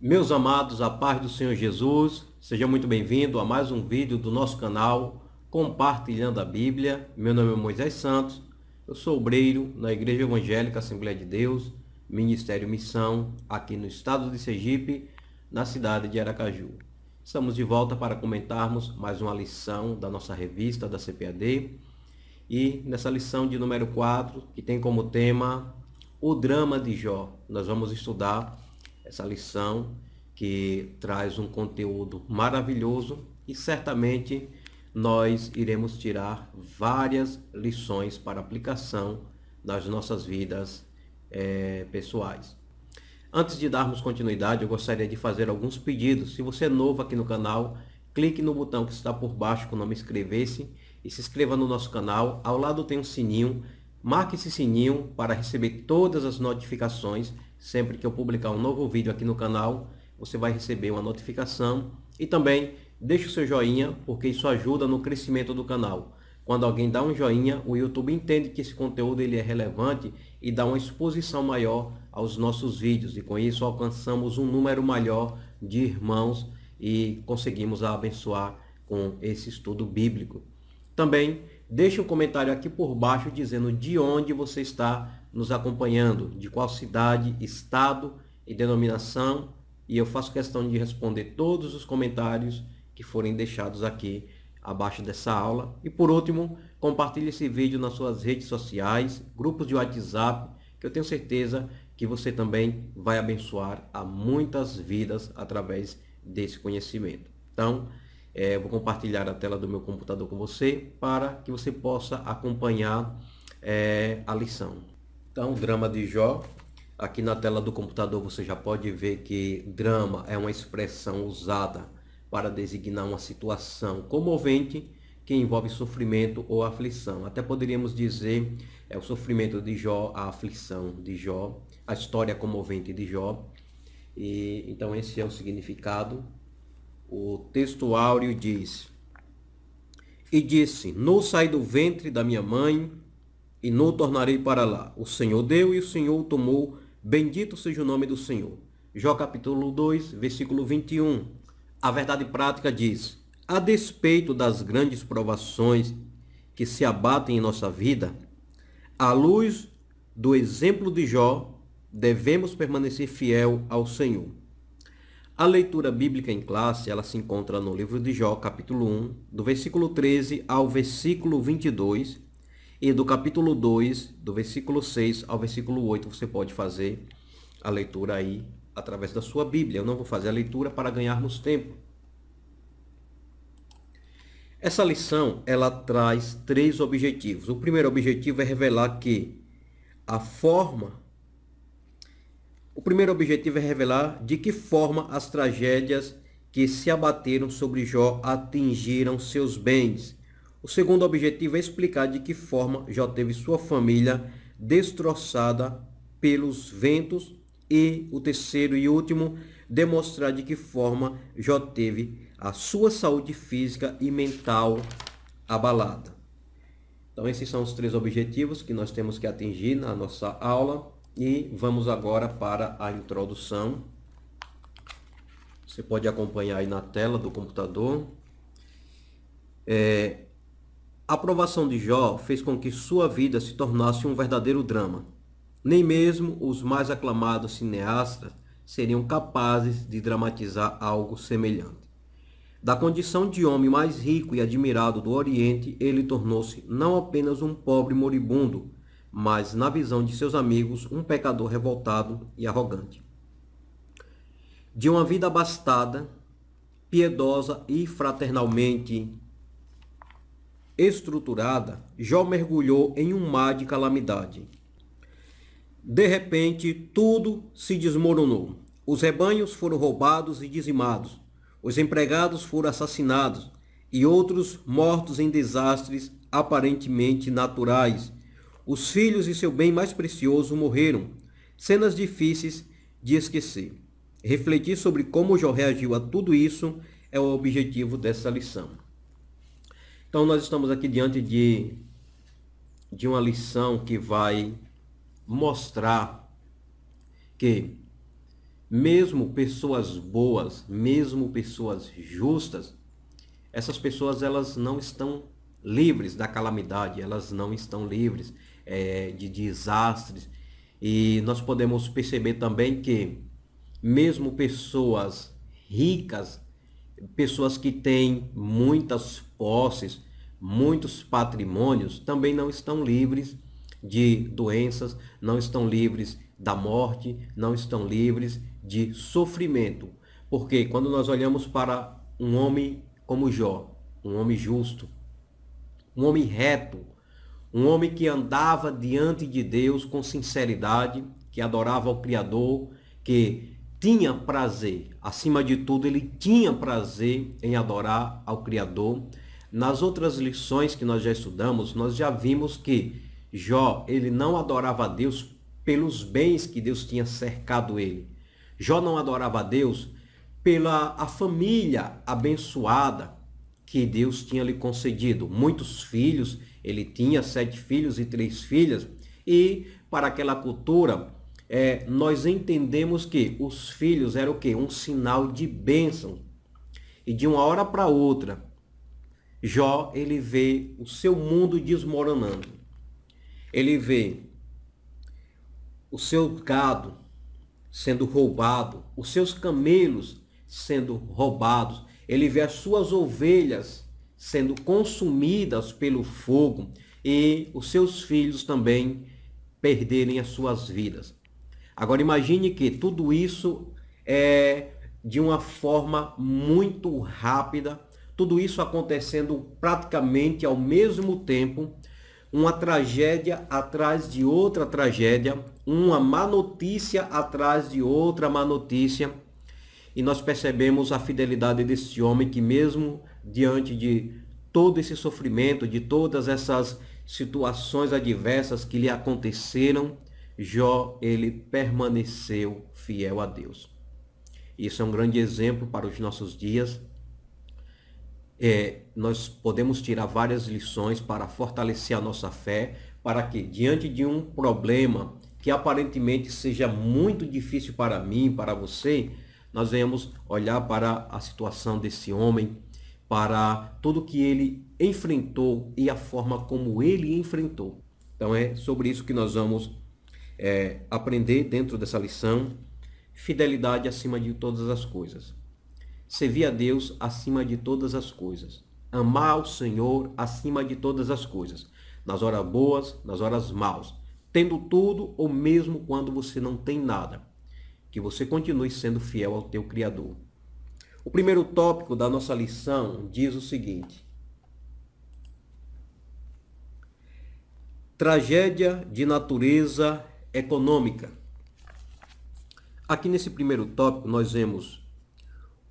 Meus amados, a paz do Senhor Jesus, seja muito bem-vindo a mais um vídeo do nosso canal Compartilhando a Bíblia. Meu nome é Moisés Santos, eu sou obreiro na Igreja Evangélica Assembleia de Deus, Ministério Missão, aqui no estado de Sergipe, na cidade de Aracaju. Estamos de volta para comentarmos mais uma lição da nossa revista da CPAD, e nessa lição de número 4, que tem como tema o drama de Jó, nós vamos estudar essa lição que traz um conteúdo maravilhoso e certamente nós iremos tirar várias lições para aplicação nas nossas vidas é, pessoais. Antes de darmos continuidade, eu gostaria de fazer alguns pedidos. Se você é novo aqui no canal, clique no botão que está por baixo com o nome inscrever-se e se inscreva no nosso canal. Ao lado tem um sininho. Marque esse sininho para receber todas as notificações. Sempre que eu publicar um novo vídeo aqui no canal, você vai receber uma notificação. E também deixe o seu joinha, porque isso ajuda no crescimento do canal. Quando alguém dá um joinha, o YouTube entende que esse conteúdo ele é relevante e dá uma exposição maior aos nossos vídeos. E com isso alcançamos um número maior de irmãos e conseguimos abençoar com esse estudo bíblico. Também deixe um comentário aqui por baixo dizendo de onde você está nos acompanhando, de qual cidade, estado e denominação, e eu faço questão de responder todos os comentários que forem deixados aqui abaixo dessa aula. E por último, compartilhe esse vídeo nas suas redes sociais, grupos de WhatsApp, que eu tenho certeza que você também vai abençoar a muitas vidas através desse conhecimento. Então, é, vou compartilhar a tela do meu computador com você para que você possa acompanhar é, a lição. Então, drama de Jó. Aqui na tela do computador você já pode ver que drama é uma expressão usada para designar uma situação comovente que envolve sofrimento ou aflição. Até poderíamos dizer é o sofrimento de Jó, a aflição de Jó, a história comovente de Jó. E então esse é o significado o texto áureo diz: E disse: não saí do ventre da minha mãe, e não tornarei para lá. O Senhor deu e o Senhor tomou. Bendito seja o nome do Senhor. Jó capítulo 2, versículo 21. A verdade prática diz: A despeito das grandes provações que se abatem em nossa vida, à luz do exemplo de Jó, devemos permanecer fiel ao Senhor. A leitura bíblica em classe, ela se encontra no livro de Jó, capítulo 1, do versículo 13 ao versículo 22, e do capítulo 2, do versículo 6 ao versículo 8, você pode fazer a leitura aí através da sua Bíblia. Eu não vou fazer a leitura para ganharmos tempo. Essa lição, ela traz três objetivos. O primeiro objetivo é revelar que a forma o primeiro objetivo é revelar de que forma as tragédias que se abateram sobre Jó atingiram seus bens. O segundo objetivo é explicar de que forma Jó teve sua família destroçada pelos ventos. E o terceiro e último, demonstrar de que forma Jó teve a sua saúde física e mental abalada. Então, esses são os três objetivos que nós temos que atingir na nossa aula. E vamos agora para a introdução. Você pode acompanhar aí na tela do computador. É, a aprovação de Jó fez com que sua vida se tornasse um verdadeiro drama. Nem mesmo os mais aclamados cineastas seriam capazes de dramatizar algo semelhante. Da condição de homem mais rico e admirado do Oriente, ele tornou-se não apenas um pobre moribundo, mas, na visão de seus amigos, um pecador revoltado e arrogante. De uma vida abastada, piedosa e fraternalmente estruturada, Jó mergulhou em um mar de calamidade. De repente, tudo se desmoronou. Os rebanhos foram roubados e dizimados. Os empregados foram assassinados e outros mortos em desastres aparentemente naturais os filhos e seu bem mais precioso morreram. Cenas difíceis de esquecer. Refletir sobre como Jó reagiu a tudo isso é o objetivo dessa lição. Então, nós estamos aqui diante de, de uma lição que vai mostrar que, mesmo pessoas boas, mesmo pessoas justas, essas pessoas elas não estão livres da calamidade, elas não estão livres é, de desastres. E nós podemos perceber também que, mesmo pessoas ricas, pessoas que têm muitas posses, muitos patrimônios, também não estão livres de doenças, não estão livres da morte, não estão livres de sofrimento. Porque quando nós olhamos para um homem como Jó, um homem justo, um homem reto, um homem que andava diante de Deus com sinceridade, que adorava o Criador, que tinha prazer, acima de tudo, ele tinha prazer em adorar ao Criador. Nas outras lições que nós já estudamos, nós já vimos que Jó, ele não adorava a Deus pelos bens que Deus tinha cercado ele. Jó não adorava a Deus pela a família abençoada que Deus tinha lhe concedido, muitos filhos ele tinha sete filhos e três filhas, e para aquela cultura, é, nós entendemos que os filhos eram o quê? Um sinal de bênção. E de uma hora para outra, Jó ele vê o seu mundo desmoronando. Ele vê o seu gado sendo roubado, os seus camelos sendo roubados. Ele vê as suas ovelhas sendo consumidas pelo fogo e os seus filhos também perderem as suas vidas. Agora imagine que tudo isso é de uma forma muito rápida, tudo isso acontecendo praticamente ao mesmo tempo, uma tragédia atrás de outra tragédia, uma má notícia atrás de outra má notícia, e nós percebemos a fidelidade desse homem que mesmo diante de todo esse sofrimento, de todas essas situações adversas que lhe aconteceram, Jó ele permaneceu fiel a Deus. Isso é um grande exemplo para os nossos dias. É, nós podemos tirar várias lições para fortalecer a nossa fé, para que diante de um problema que aparentemente seja muito difícil para mim, para você, nós venhamos olhar para a situação desse homem, para tudo que ele enfrentou e a forma como ele enfrentou. Então é sobre isso que nós vamos é, aprender dentro dessa lição. Fidelidade acima de todas as coisas. Servir a Deus acima de todas as coisas. Amar o Senhor acima de todas as coisas. Nas horas boas, nas horas maus. Tendo tudo ou mesmo quando você não tem nada. Que você continue sendo fiel ao teu Criador. O primeiro tópico da nossa lição diz o seguinte: Tragédia de natureza econômica. Aqui nesse primeiro tópico nós vemos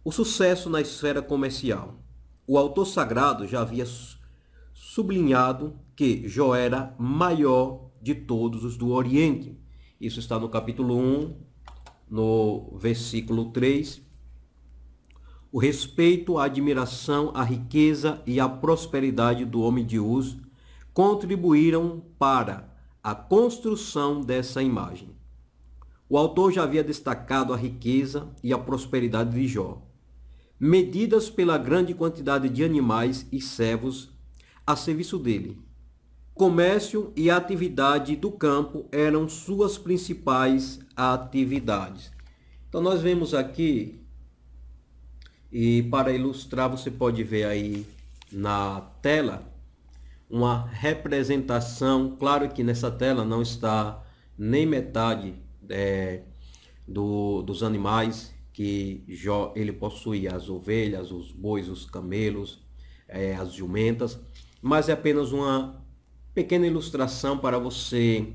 o sucesso na esfera comercial. O autor sagrado já havia sublinhado que Jó era maior de todos os do Oriente. Isso está no capítulo 1, no versículo 3 o respeito, a admiração, a riqueza e a prosperidade do homem de Uz contribuíram para a construção dessa imagem. O autor já havia destacado a riqueza e a prosperidade de Jó, medidas pela grande quantidade de animais e servos a serviço dele. Comércio e atividade do campo eram suas principais atividades. Então nós vemos aqui e para ilustrar, você pode ver aí na tela uma representação. Claro que nessa tela não está nem metade é, do, dos animais que Jó ele possuía as ovelhas, os bois, os camelos, é, as jumentas, mas é apenas uma pequena ilustração para você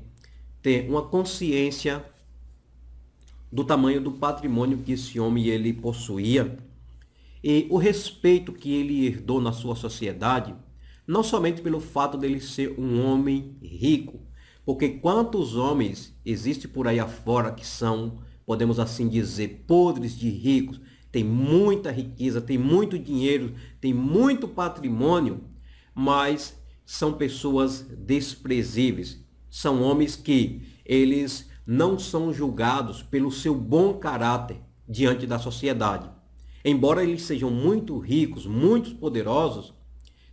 ter uma consciência do tamanho do patrimônio que esse homem ele possuía e o respeito que ele herdou na sua sociedade, não somente pelo fato dele ser um homem rico, porque quantos homens existe por aí afora que são, podemos assim dizer, podres de ricos, tem muita riqueza, tem muito dinheiro, tem muito patrimônio, mas são pessoas desprezíveis. São homens que eles não são julgados pelo seu bom caráter diante da sociedade Embora eles sejam muito ricos, muito poderosos,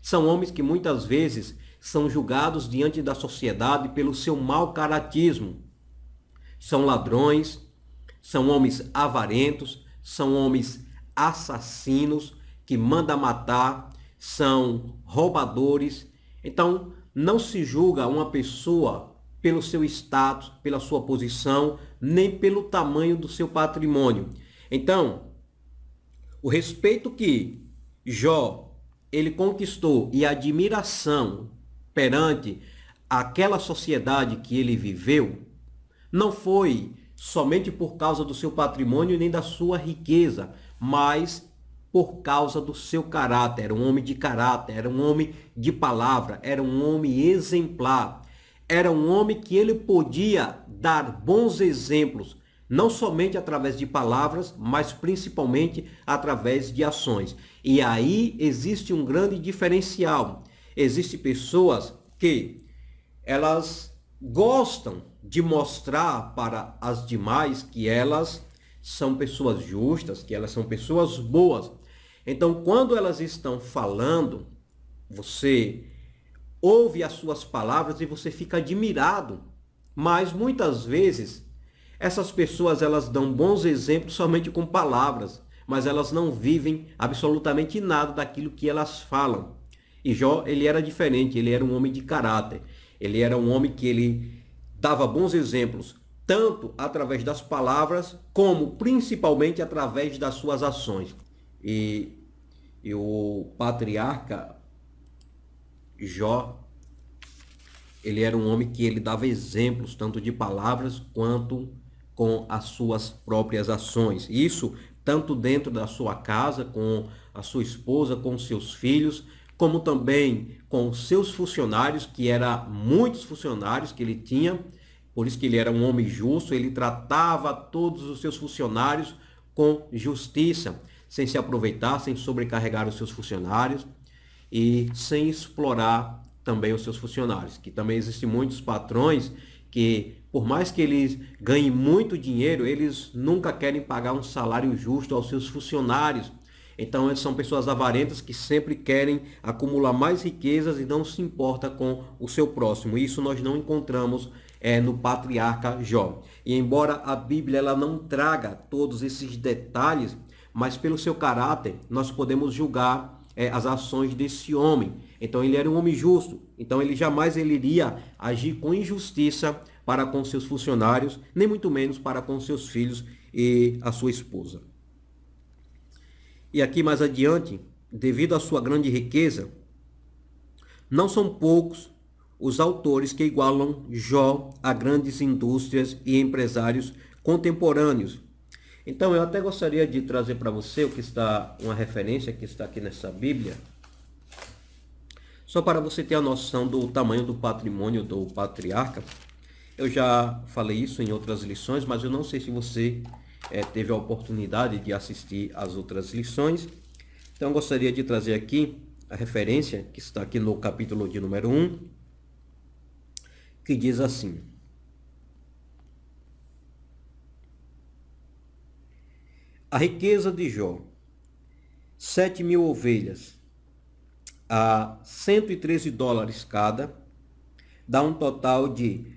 são homens que muitas vezes são julgados diante da sociedade pelo seu mau caratismo. São ladrões, são homens avarentos, são homens assassinos que manda matar, são roubadores. Então, não se julga uma pessoa pelo seu status, pela sua posição, nem pelo tamanho do seu patrimônio. Então, o respeito que Jó ele conquistou e a admiração perante aquela sociedade que ele viveu não foi somente por causa do seu patrimônio nem da sua riqueza, mas por causa do seu caráter. Era um homem de caráter, era um homem de palavra, era um homem exemplar, era um homem que ele podia dar bons exemplos não somente através de palavras, mas principalmente através de ações. E aí existe um grande diferencial. Existem pessoas que elas gostam de mostrar para as demais que elas são pessoas justas, que elas são pessoas boas. Então, quando elas estão falando, você ouve as suas palavras e você fica admirado. Mas muitas vezes essas pessoas elas dão bons exemplos somente com palavras, mas elas não vivem absolutamente nada daquilo que elas falam. E Jó, ele era diferente, ele era um homem de caráter. Ele era um homem que ele dava bons exemplos, tanto através das palavras, como principalmente através das suas ações. E, e o patriarca Jó, ele era um homem que ele dava exemplos, tanto de palavras quanto com as suas próprias ações. Isso tanto dentro da sua casa, com a sua esposa, com seus filhos, como também com seus funcionários, que era muitos funcionários que ele tinha, por isso que ele era um homem justo, ele tratava todos os seus funcionários com justiça, sem se aproveitar, sem sobrecarregar os seus funcionários e sem explorar também os seus funcionários, que também existem muitos patrões que por mais que eles ganhem muito dinheiro, eles nunca querem pagar um salário justo aos seus funcionários. Então, eles são pessoas avarentas que sempre querem acumular mais riquezas e não se importa com o seu próximo. Isso nós não encontramos é, no patriarca Jó. E embora a Bíblia ela não traga todos esses detalhes, mas pelo seu caráter nós podemos julgar é, as ações desse homem. Então ele era um homem justo. Então ele jamais ele iria agir com injustiça para com seus funcionários, nem muito menos para com seus filhos e a sua esposa. E aqui mais adiante, devido à sua grande riqueza, não são poucos os autores que igualam Jó a grandes indústrias e empresários contemporâneos. Então eu até gostaria de trazer para você o que está uma referência que está aqui nessa Bíblia, só para você ter a noção do tamanho do patrimônio do patriarca. Eu já falei isso em outras lições, mas eu não sei se você é, teve a oportunidade de assistir às outras lições. Então, eu gostaria de trazer aqui a referência que está aqui no capítulo de número 1, que diz assim: A riqueza de Jó, sete mil ovelhas a 113 dólares cada, dá um total de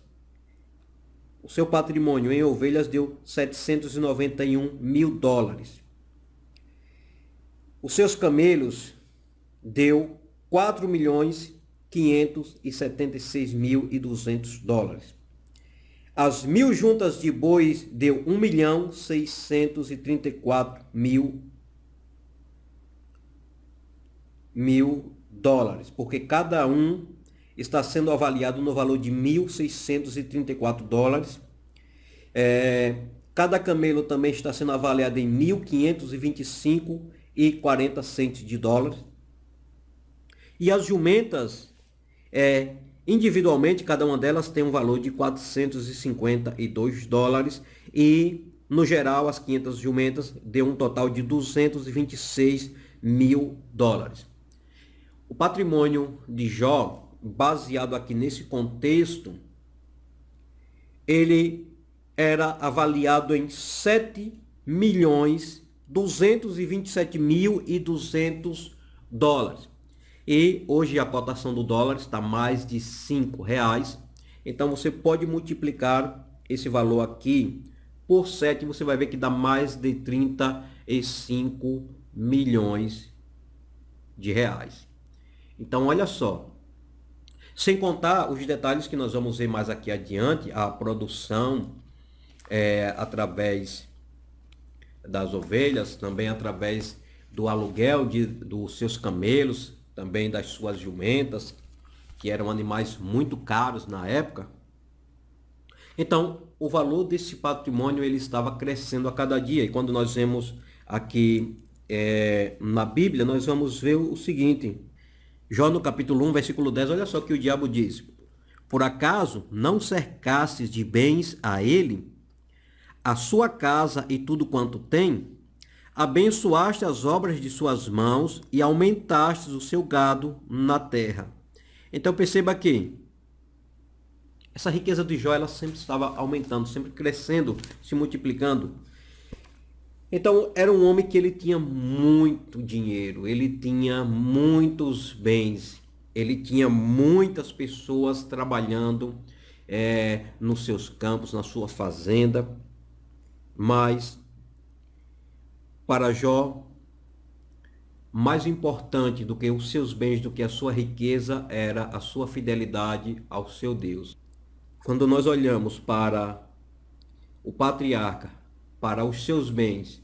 O seu patrimônio em ovelhas deu 791 mil dólares. Os seus camelos deu 4 milhões 576 mil e 200 dólares. As mil juntas de bois deu 1 milhão 634 mil, mil dólares, porque cada um está sendo avaliado no valor de 1.634 dólares. É, cada camelo também está sendo avaliado em 1.525 e centes de dólares. E as jumentas, é, individualmente, cada uma delas tem um valor de 452 dólares e no geral, as 500 jumentas deu um total de 226 mil dólares. O patrimônio de Jó baseado aqui nesse contexto, ele era avaliado em 7 milhões 227 mil e 200 dólares. E hoje a cotação do dólar está mais de 5 reais. Então você pode multiplicar esse valor aqui por 7, você vai ver que dá mais de 35 milhões de reais. Então olha só, sem contar os detalhes que nós vamos ver mais aqui adiante, a produção é, através das ovelhas, também através do aluguel de, dos seus camelos, também das suas jumentas, que eram animais muito caros na época. Então, o valor desse patrimônio ele estava crescendo a cada dia. E quando nós vemos aqui é, na Bíblia, nós vamos ver o seguinte: Jó no capítulo 1, versículo 10, olha só o que o diabo diz. Por acaso não cercasses de bens a ele, a sua casa e tudo quanto tem? Abençoaste as obras de suas mãos e aumentastes o seu gado na terra. Então perceba que essa riqueza de Jó ela sempre estava aumentando, sempre crescendo, se multiplicando. Então era um homem que ele tinha muito dinheiro, ele tinha muitos bens, ele tinha muitas pessoas trabalhando é, nos seus campos, na sua fazenda, mas para Jó, mais importante do que os seus bens, do que a sua riqueza, era a sua fidelidade ao seu Deus. Quando nós olhamos para o patriarca, para os seus bens.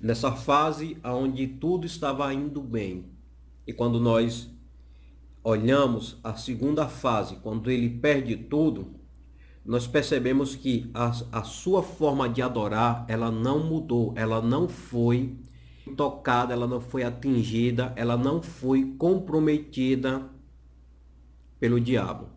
Nessa fase onde tudo estava indo bem. E quando nós olhamos a segunda fase, quando ele perde tudo, nós percebemos que a, a sua forma de adorar, ela não mudou, ela não foi tocada, ela não foi atingida, ela não foi comprometida pelo diabo.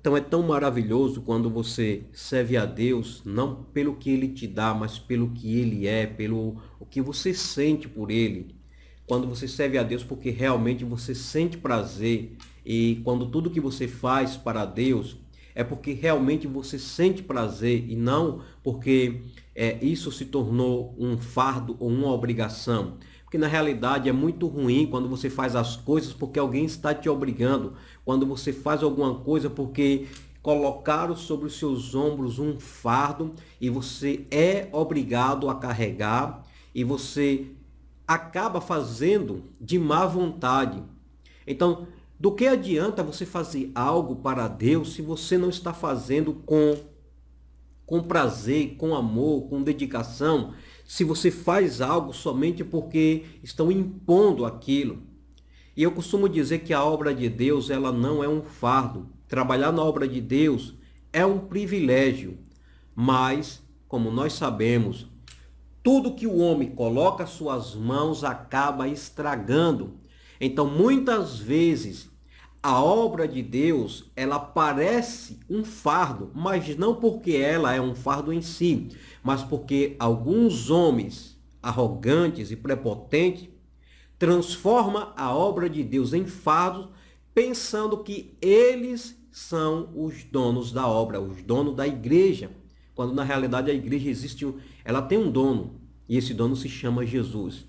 Então é tão maravilhoso quando você serve a Deus não pelo que ele te dá, mas pelo que ele é, pelo o que você sente por ele. Quando você serve a Deus porque realmente você sente prazer e quando tudo que você faz para Deus é porque realmente você sente prazer e não porque é, isso se tornou um fardo ou uma obrigação porque na realidade é muito ruim quando você faz as coisas porque alguém está te obrigando, quando você faz alguma coisa porque colocaram sobre os seus ombros um fardo e você é obrigado a carregar e você acaba fazendo de má vontade. Então, do que adianta você fazer algo para Deus se você não está fazendo com com prazer, com amor, com dedicação se você faz algo somente porque estão impondo aquilo. E eu costumo dizer que a obra de Deus ela não é um fardo. Trabalhar na obra de Deus é um privilégio. Mas, como nós sabemos, tudo que o homem coloca suas mãos acaba estragando. Então, muitas vezes, a obra de Deus, ela parece um fardo, mas não porque ela é um fardo em si, mas porque alguns homens arrogantes e prepotentes transforma a obra de Deus em fado, pensando que eles são os donos da obra, os donos da igreja, quando na realidade a igreja existe, ela tem um dono, e esse dono se chama Jesus.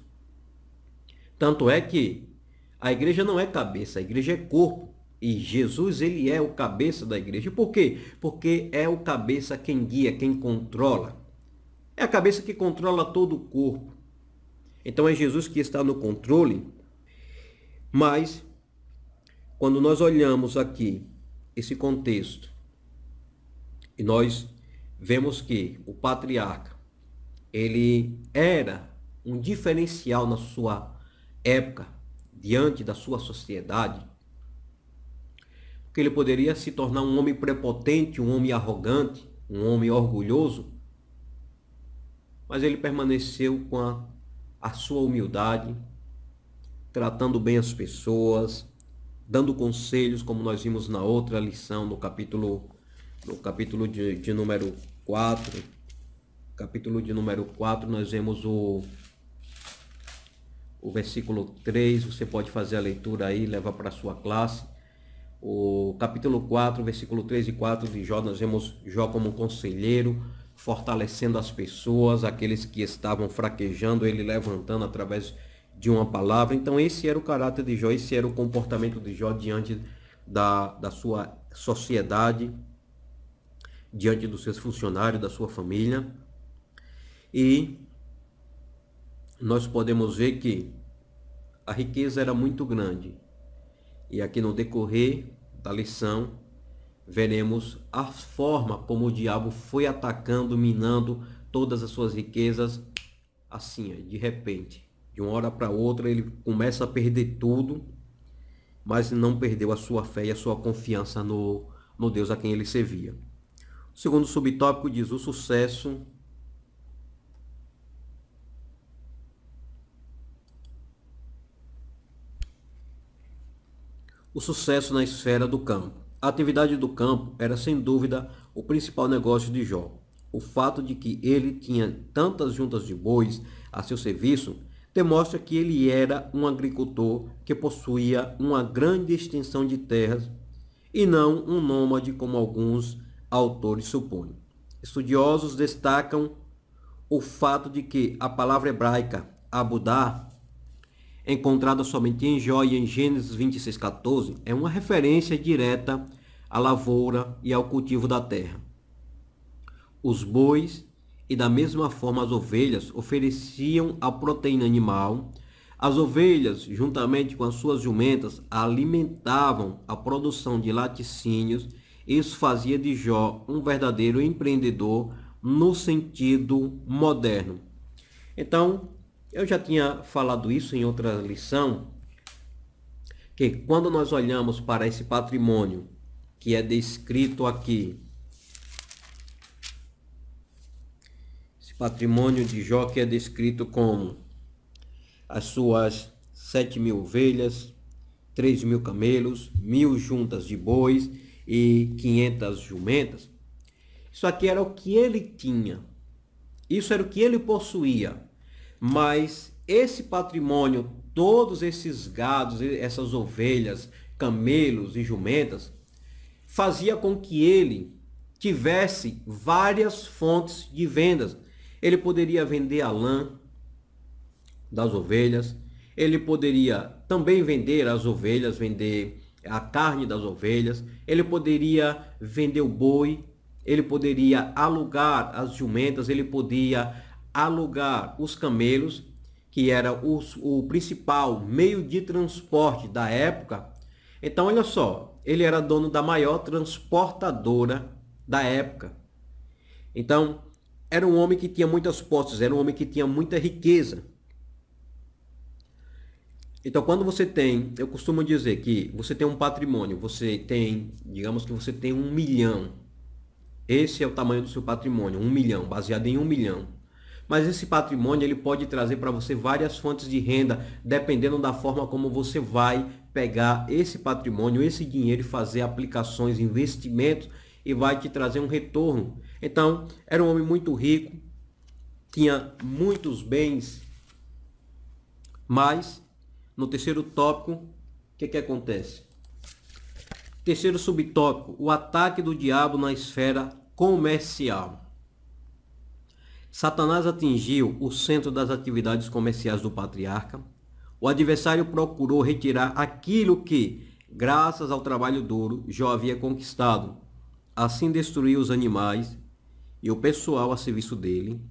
Tanto é que a igreja não é cabeça, a igreja é corpo. E Jesus, ele é o cabeça da igreja. Por quê? Porque é o cabeça quem guia, quem controla. É a cabeça que controla todo o corpo. Então é Jesus que está no controle. Mas, quando nós olhamos aqui esse contexto, e nós vemos que o patriarca, ele era um diferencial na sua época, diante da sua sociedade, porque ele poderia se tornar um homem prepotente, um homem arrogante, um homem orgulhoso, mas ele permaneceu com a, a sua humildade, tratando bem as pessoas, dando conselhos, como nós vimos na outra lição, no capítulo, no capítulo de, de número 4. Capítulo de número 4, nós vemos o, o versículo 3. Você pode fazer a leitura aí, leva para a sua classe. O capítulo 4, versículo 3 e 4 de Jó, nós vemos Jó como um conselheiro, fortalecendo as pessoas, aqueles que estavam fraquejando, ele levantando através de uma palavra. Então, esse era o caráter de Jó, esse era o comportamento de Jó diante da, da sua sociedade, diante dos seus funcionários, da sua família. E nós podemos ver que a riqueza era muito grande. E aqui no decorrer da lição, veremos a forma como o diabo foi atacando, minando todas as suas riquezas assim, de repente. De uma hora para outra ele começa a perder tudo, mas não perdeu a sua fé e a sua confiança no, no Deus a quem ele servia. O segundo subtópico diz o sucesso o sucesso na esfera do campo. A atividade do campo era sem dúvida o principal negócio de Jó. O fato de que ele tinha tantas juntas de bois a seu serviço demonstra que ele era um agricultor que possuía uma grande extensão de terras e não um nômade como alguns autores supõem. Estudiosos destacam o fato de que a palavra hebraica abudar encontrada somente em Jó e em Gênesis 26,14, é uma referência direta à lavoura e ao cultivo da terra. Os bois e da mesma forma as ovelhas ofereciam a proteína animal. As ovelhas, juntamente com as suas jumentas, alimentavam a produção de laticínios. Isso fazia de Jó um verdadeiro empreendedor no sentido moderno. Então, eu já tinha falado isso em outra lição, que quando nós olhamos para esse patrimônio que é descrito aqui, esse patrimônio de Jó que é descrito como as suas sete mil ovelhas, três mil camelos, mil juntas de bois e quinhentas jumentas, isso aqui era o que ele tinha, isso era o que ele possuía. Mas esse patrimônio, todos esses gados, essas ovelhas, camelos e jumentas, fazia com que ele tivesse várias fontes de vendas. Ele poderia vender a lã das ovelhas, ele poderia também vender as ovelhas, vender a carne das ovelhas, ele poderia vender o boi, ele poderia alugar as jumentas, ele podia alugar os camelos, que era o, o principal meio de transporte da época. Então, olha só, ele era dono da maior transportadora da época. Então, era um homem que tinha muitas posses, era um homem que tinha muita riqueza. Então, quando você tem, eu costumo dizer que você tem um patrimônio, você tem, digamos que você tem um milhão. Esse é o tamanho do seu patrimônio, um milhão, baseado em um milhão mas esse patrimônio ele pode trazer para você várias fontes de renda, dependendo da forma como você vai pegar esse patrimônio, esse dinheiro e fazer aplicações, investimentos e vai te trazer um retorno. Então, era um homem muito rico, tinha muitos bens, mas no terceiro tópico, o que, que acontece? Terceiro subtópico, o ataque do diabo na esfera comercial. Satanás atingiu o centro das atividades comerciais do patriarca. O adversário procurou retirar aquilo que, graças ao trabalho duro, já havia conquistado. Assim destruiu os animais e o pessoal a serviço dele,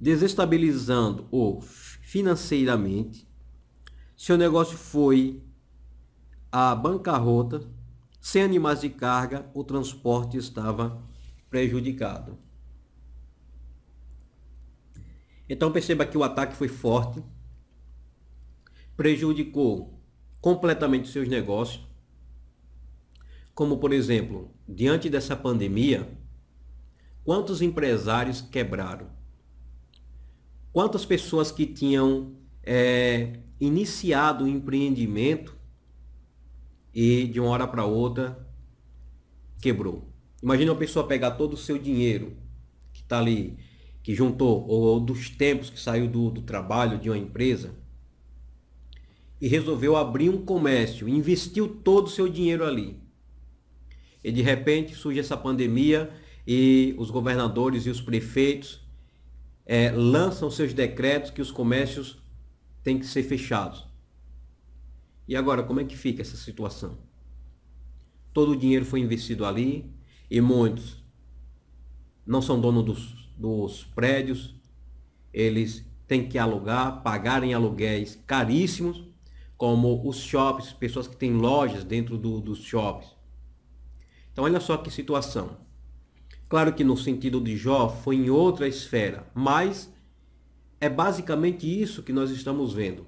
desestabilizando-o financeiramente. Seu negócio foi a bancarrota. Sem animais de carga, o transporte estava prejudicado. Então perceba que o ataque foi forte, prejudicou completamente seus negócios, como por exemplo, diante dessa pandemia, quantos empresários quebraram? Quantas pessoas que tinham é, iniciado o empreendimento e de uma hora para outra quebrou? Imagina uma pessoa pegar todo o seu dinheiro que está ali que juntou, ou, ou dos tempos que saiu do, do trabalho de uma empresa, e resolveu abrir um comércio, investiu todo o seu dinheiro ali. E de repente surge essa pandemia e os governadores e os prefeitos é, lançam seus decretos que os comércios têm que ser fechados. E agora, como é que fica essa situação? Todo o dinheiro foi investido ali e muitos não são donos dos dos prédios, eles têm que alugar, pagarem aluguéis caríssimos, como os shops, pessoas que têm lojas dentro do, dos shops. Então olha só que situação. Claro que no sentido de Jó foi em outra esfera, mas é basicamente isso que nós estamos vendo.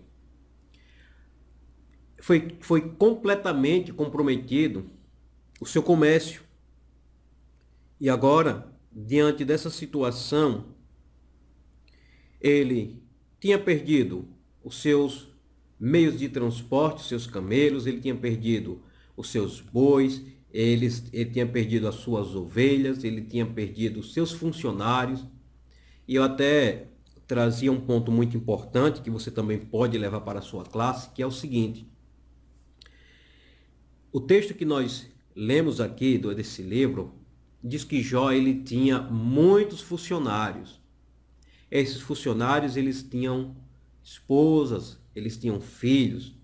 Foi, foi completamente comprometido o seu comércio. E agora diante dessa situação, ele tinha perdido os seus meios de transporte, os seus camelos, ele tinha perdido os seus bois, ele, ele tinha perdido as suas ovelhas, ele tinha perdido os seus funcionários. E eu até trazia um ponto muito importante que você também pode levar para a sua classe, que é o seguinte. O texto que nós lemos aqui desse livro, diz que Jó ele tinha muitos funcionários. Esses funcionários eles tinham esposas, eles tinham filhos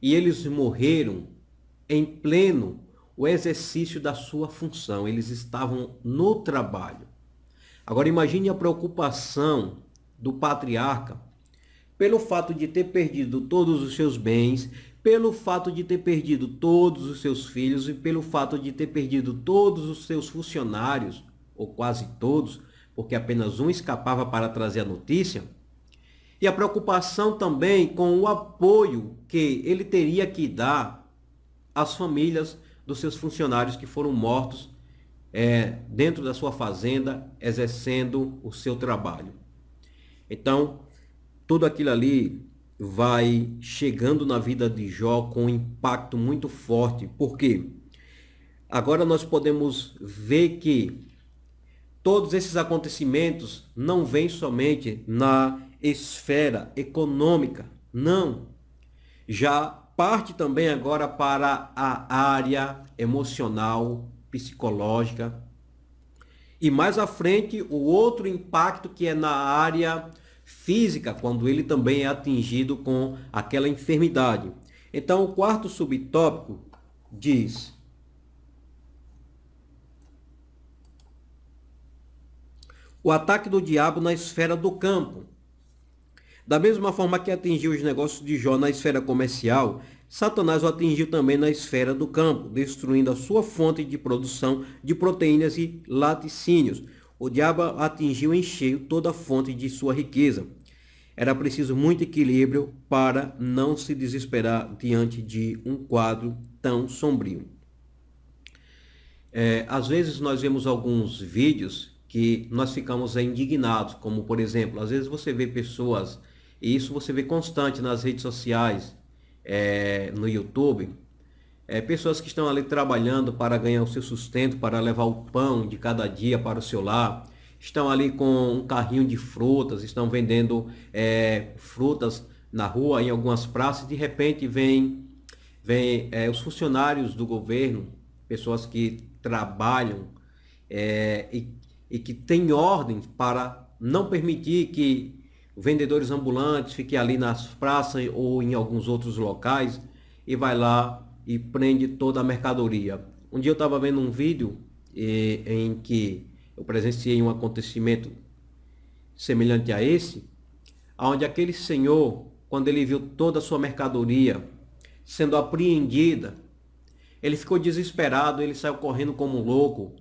e eles morreram em pleno o exercício da sua função. Eles estavam no trabalho. Agora imagine a preocupação do patriarca pelo fato de ter perdido todos os seus bens pelo fato de ter perdido todos os seus filhos e pelo fato de ter perdido todos os seus funcionários, ou quase todos, porque apenas um escapava para trazer a notícia, e a preocupação também com o apoio que ele teria que dar às famílias dos seus funcionários que foram mortos é, dentro da sua fazenda, exercendo o seu trabalho. Então, tudo aquilo ali vai chegando na vida de Jó com um impacto muito forte, porque agora nós podemos ver que todos esses acontecimentos não vêm somente na esfera econômica, não. Já parte também agora para a área emocional, psicológica. E mais à frente, o outro impacto que é na área física quando ele também é atingido com aquela enfermidade. Então, o quarto subtópico diz: O ataque do diabo na esfera do campo. Da mesma forma que atingiu os negócios de Jó na esfera comercial, Satanás o atingiu também na esfera do campo, destruindo a sua fonte de produção de proteínas e laticínios o diabo atingiu em cheio toda a fonte de sua riqueza. Era preciso muito equilíbrio para não se desesperar diante de um quadro tão sombrio. É, às vezes nós vemos alguns vídeos que nós ficamos é indignados, como por exemplo, às vezes você vê pessoas, e isso você vê constante nas redes sociais, é, no YouTube, é, pessoas que estão ali trabalhando para ganhar o seu sustento, para levar o pão de cada dia para o seu lar, estão ali com um carrinho de frutas, estão vendendo é, frutas na rua, em algumas praças, de repente vem, vem é, os funcionários do governo, pessoas que trabalham é, e, e que têm ordem para não permitir que vendedores ambulantes fiquem ali nas praças ou em alguns outros locais e vai lá e prende toda a mercadoria. Um dia eu estava vendo um vídeo em que eu presenciei um acontecimento semelhante a esse, onde aquele senhor, quando ele viu toda a sua mercadoria sendo apreendida, ele ficou desesperado, ele saiu correndo como um louco,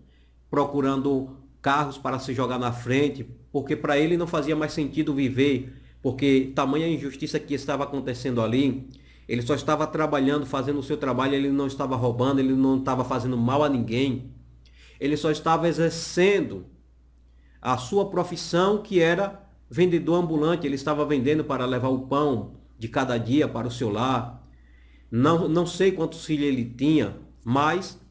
procurando carros para se jogar na frente, porque para ele não fazia mais sentido viver, porque tamanha injustiça que estava acontecendo ali, ele só estava trabalhando, fazendo o seu trabalho, ele não estava roubando, ele não estava fazendo mal a ninguém. Ele só estava exercendo a sua profissão, que era vendedor ambulante. Ele estava vendendo para levar o pão de cada dia para o seu lar. Não, não sei quantos filhos ele tinha, mas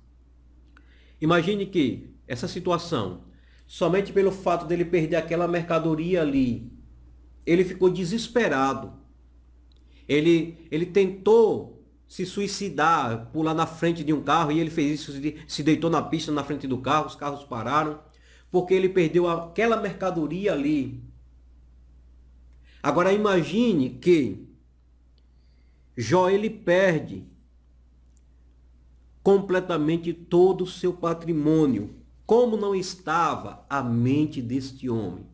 imagine que essa situação, somente pelo fato dele perder aquela mercadoria ali, ele ficou desesperado. Ele, ele tentou se suicidar, pular na frente de um carro e ele fez isso, se deitou na pista na frente do carro, os carros pararam, porque ele perdeu aquela mercadoria ali. Agora imagine que Jó ele perde completamente todo o seu patrimônio. Como não estava a mente deste homem?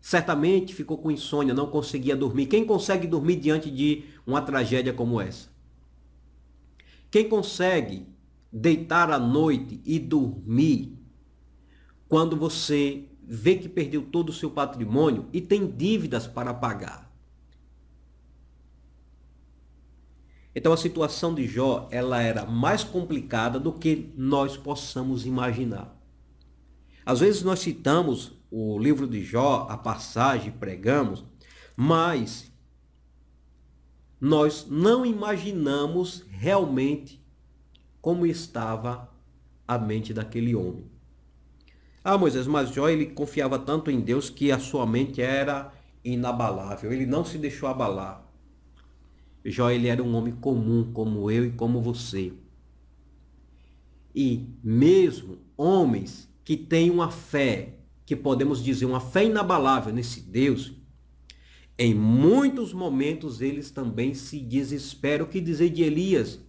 Certamente ficou com insônia, não conseguia dormir. Quem consegue dormir diante de uma tragédia como essa? Quem consegue deitar à noite e dormir quando você vê que perdeu todo o seu patrimônio e tem dívidas para pagar? Então a situação de Jó, ela era mais complicada do que nós possamos imaginar. Às vezes nós citamos o livro de Jó, a passagem, pregamos, mas nós não imaginamos realmente como estava a mente daquele homem. Ah, Moisés, mas Jó ele confiava tanto em Deus que a sua mente era inabalável, ele não se deixou abalar. Jó ele era um homem comum, como eu e como você. E mesmo homens que têm uma fé que podemos dizer uma fé inabalável nesse Deus, em muitos momentos eles também se desesperam. O que dizer de Elias?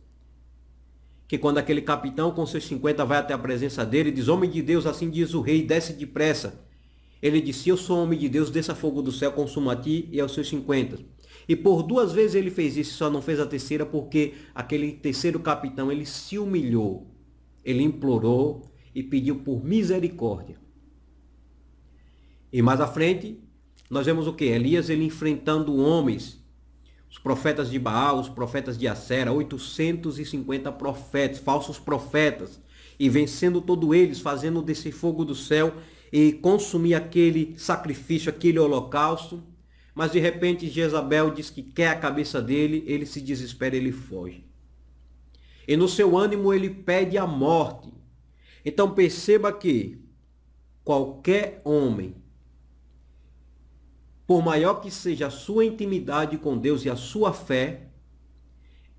Que quando aquele capitão com seus 50 vai até a presença dele e diz: Homem de Deus, assim diz o rei, desce depressa. Ele disse: Eu sou homem de Deus, desça fogo do céu, consuma a ti e aos seus 50. E por duas vezes ele fez isso, só não fez a terceira porque aquele terceiro capitão ele se humilhou, ele implorou e pediu por misericórdia. E mais à frente, nós vemos o que? Elias ele enfrentando homens, os profetas de Baal, os profetas de Acera, 850 profetas, falsos profetas, e vencendo todos eles, fazendo desse fogo do céu e consumir aquele sacrifício, aquele holocausto. Mas de repente Jezabel diz que quer a cabeça dele, ele se desespera, ele foge. E no seu ânimo ele pede a morte. Então perceba que qualquer homem por maior que seja a sua intimidade com Deus e a sua fé,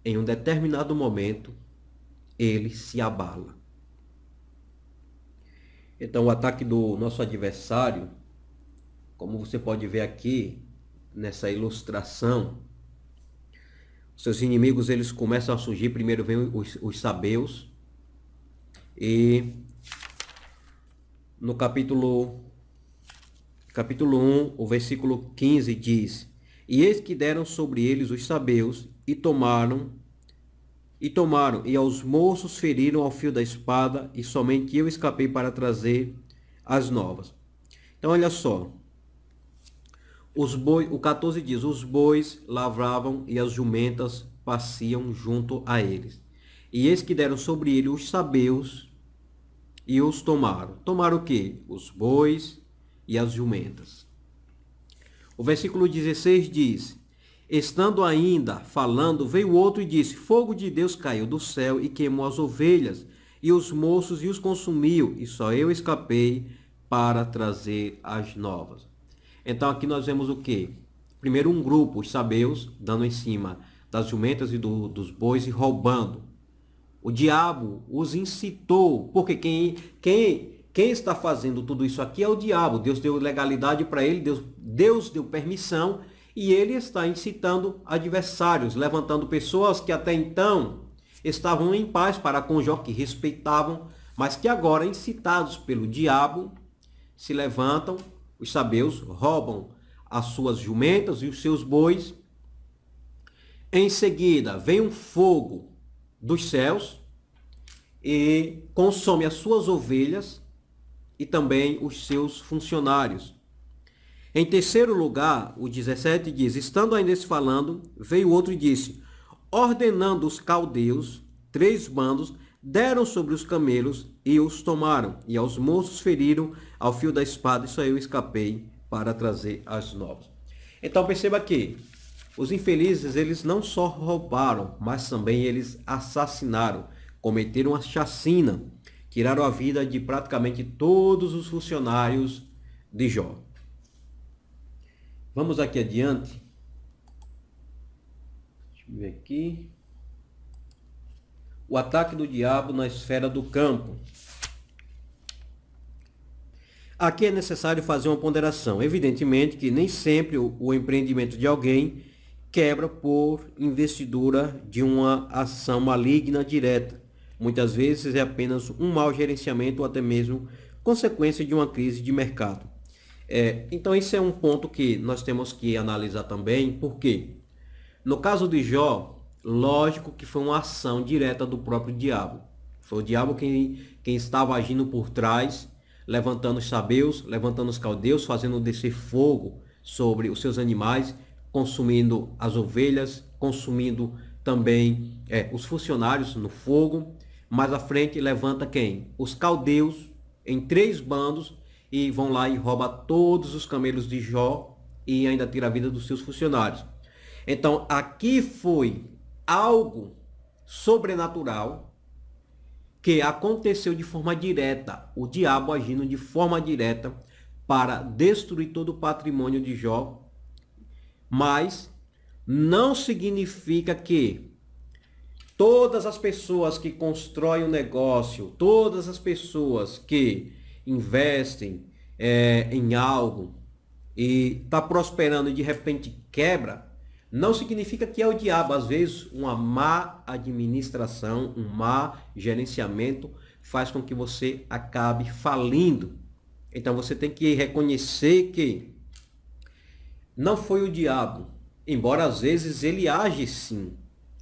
em um determinado momento, ele se abala. Então, o ataque do nosso adversário, como você pode ver aqui nessa ilustração, seus inimigos eles começam a surgir. Primeiro vem os, os sabeus e no capítulo capítulo 1, o versículo 15 diz: E eis que deram sobre eles os sabeus e tomaram e tomaram e aos moços feriram ao fio da espada, e somente eu escapei para trazer as novas. Então olha só. Os boi, o 14 diz: Os bois lavravam e as jumentas passiam junto a eles. E eis que deram sobre ele os sabeus e os tomaram. Tomaram o quê? Os bois, e as jumentas. O versículo 16 diz: Estando ainda falando, veio outro e disse: Fogo de Deus caiu do céu e queimou as ovelhas e os moços e os consumiu, e só eu escapei para trazer as novas. Então aqui nós vemos o que? Primeiro um grupo, os sabeus, dando em cima das jumentas e do, dos bois e roubando. O diabo os incitou, porque quem, quem quem está fazendo tudo isso aqui é o diabo. Deus deu legalidade para ele, Deus, Deus deu permissão e ele está incitando adversários, levantando pessoas que até então estavam em paz para com Jó, que respeitavam, mas que agora, incitados pelo diabo, se levantam, os sabeus roubam as suas jumentas e os seus bois. Em seguida, vem um fogo dos céus e consome as suas ovelhas e também os seus funcionários. Em terceiro lugar, o 17 diz: Estando ainda se falando, veio outro e disse: Ordenando os caldeus, três bandos, deram sobre os camelos e os tomaram, e aos moços feriram ao fio da espada, e só eu escapei para trazer as novas. Então perceba que os infelizes eles não só roubaram, mas também eles assassinaram, cometeram uma chacina tiraram a vida de praticamente todos os funcionários de Jó. Vamos aqui adiante. Deixa eu ver aqui. O ataque do diabo na esfera do campo. Aqui é necessário fazer uma ponderação. Evidentemente que nem sempre o empreendimento de alguém quebra por investidura de uma ação maligna direta. Muitas vezes é apenas um mau gerenciamento ou até mesmo consequência de uma crise de mercado. É, então, esse é um ponto que nós temos que analisar também, porque no caso de Jó, lógico que foi uma ação direta do próprio diabo. Foi o diabo quem, quem estava agindo por trás, levantando os sabeus, levantando os caldeus, fazendo descer fogo sobre os seus animais, consumindo as ovelhas, consumindo também é, os funcionários no fogo mais à frente levanta quem? Os caldeus em três bandos e vão lá e rouba todos os camelos de Jó e ainda tira a vida dos seus funcionários. Então, aqui foi algo sobrenatural que aconteceu de forma direta, o diabo agindo de forma direta para destruir todo o patrimônio de Jó, mas não significa que Todas as pessoas que constroem um negócio, todas as pessoas que investem é, em algo e está prosperando e de repente quebra, não significa que é o diabo. Às vezes, uma má administração, um má gerenciamento faz com que você acabe falindo. Então você tem que reconhecer que não foi o diabo, embora às vezes ele age sim.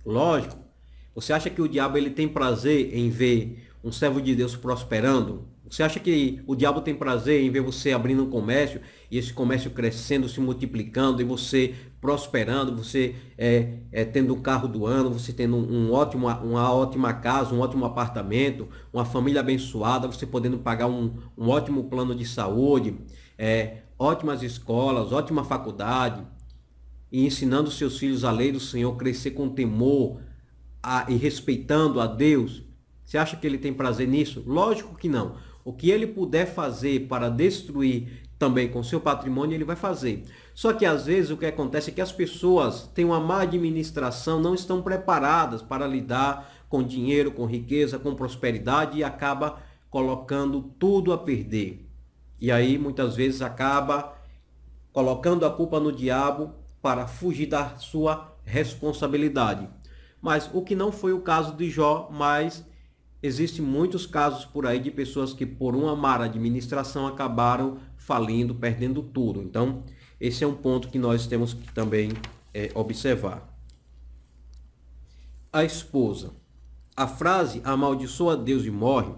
Lógico, você acha que o diabo ele tem prazer em ver um servo de Deus prosperando? Você acha que o diabo tem prazer em ver você abrindo um comércio e esse comércio crescendo, se multiplicando e você prosperando, você é, é, tendo um carro do ano, você tendo um, um ótimo, uma ótima casa, um ótimo apartamento, uma família abençoada, você podendo pagar um, um ótimo plano de saúde, é, ótimas escolas, ótima faculdade e ensinando seus filhos a lei do Senhor, crescer com temor a, e respeitando a Deus, você acha que ele tem prazer nisso? Lógico que não. O que ele puder fazer para destruir também com seu patrimônio, ele vai fazer. Só que às vezes o que acontece é que as pessoas têm uma má administração, não estão preparadas para lidar com dinheiro, com riqueza, com prosperidade e acaba colocando tudo a perder. E aí muitas vezes acaba colocando a culpa no diabo para fugir da sua responsabilidade. Mas o que não foi o caso de Jó, mas existem muitos casos por aí de pessoas que por uma má administração acabaram falindo, perdendo tudo. Então, esse é um ponto que nós temos que também é, observar. A esposa. A frase amaldiçoa Deus e morre,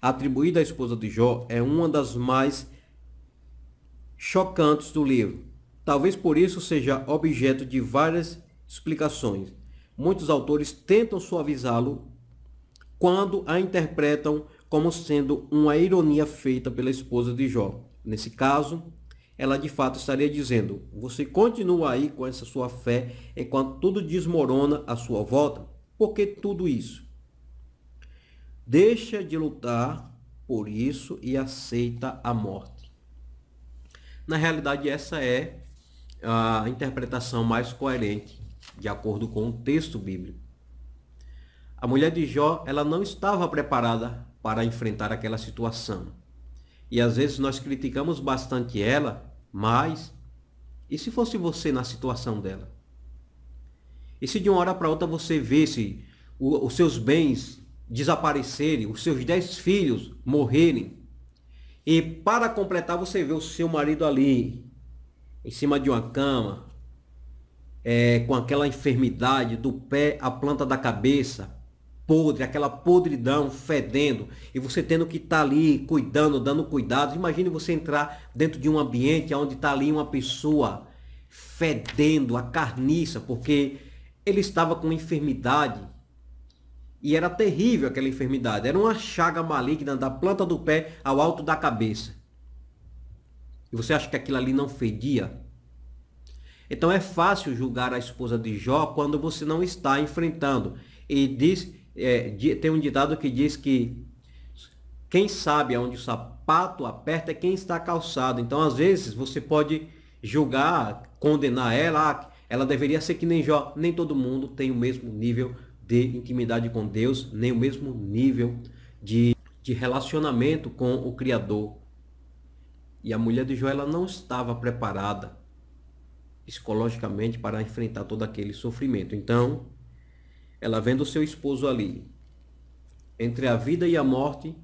atribuída à esposa de Jó, é uma das mais chocantes do livro. Talvez por isso seja objeto de várias explicações muitos autores tentam suavizá-lo quando a interpretam como sendo uma ironia feita pela esposa de Jó. Nesse caso, ela de fato estaria dizendo: Você continua aí com essa sua fé enquanto tudo desmorona à sua volta? Por que tudo isso? Deixa de lutar por isso e aceita a morte. Na realidade, essa é a interpretação mais coerente de acordo com o texto bíblico. A mulher de Jó, ela não estava preparada para enfrentar aquela situação. E às vezes nós criticamos bastante ela, mas e se fosse você na situação dela? E se de uma hora para outra você visse os seus bens desaparecerem, os seus dez filhos morrerem, e para completar você vê o seu marido ali, em cima de uma cama, é, com aquela enfermidade do pé à planta da cabeça, podre, aquela podridão fedendo, e você tendo que estar tá ali cuidando, dando cuidados. Imagine você entrar dentro de um ambiente onde está ali uma pessoa fedendo a carniça, porque ele estava com enfermidade. E era terrível aquela enfermidade. Era uma chaga maligna da planta do pé ao alto da cabeça. E você acha que aquilo ali não fedia? Então é fácil julgar a esposa de Jó quando você não está enfrentando. E diz, é, tem um ditado que diz que quem sabe aonde o sapato aperta é quem está calçado. Então às vezes você pode julgar, condenar ela, ah, ela deveria ser que nem Jó. Nem todo mundo tem o mesmo nível de intimidade com Deus, nem o mesmo nível de, de relacionamento com o Criador. E a mulher de Jó ela não estava preparada psicologicamente para enfrentar todo aquele sofrimento. Então, ela vendo seu esposo ali, entre a vida e a morte,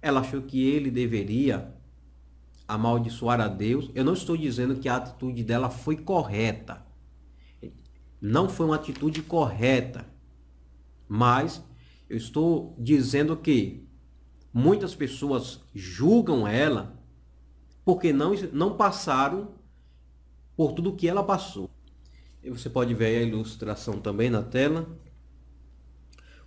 ela achou que ele deveria amaldiçoar a Deus. Eu não estou dizendo que a atitude dela foi correta. Não foi uma atitude correta. Mas eu estou dizendo que muitas pessoas julgam ela porque não, não passaram por tudo que ela passou. E você pode ver a ilustração também na tela.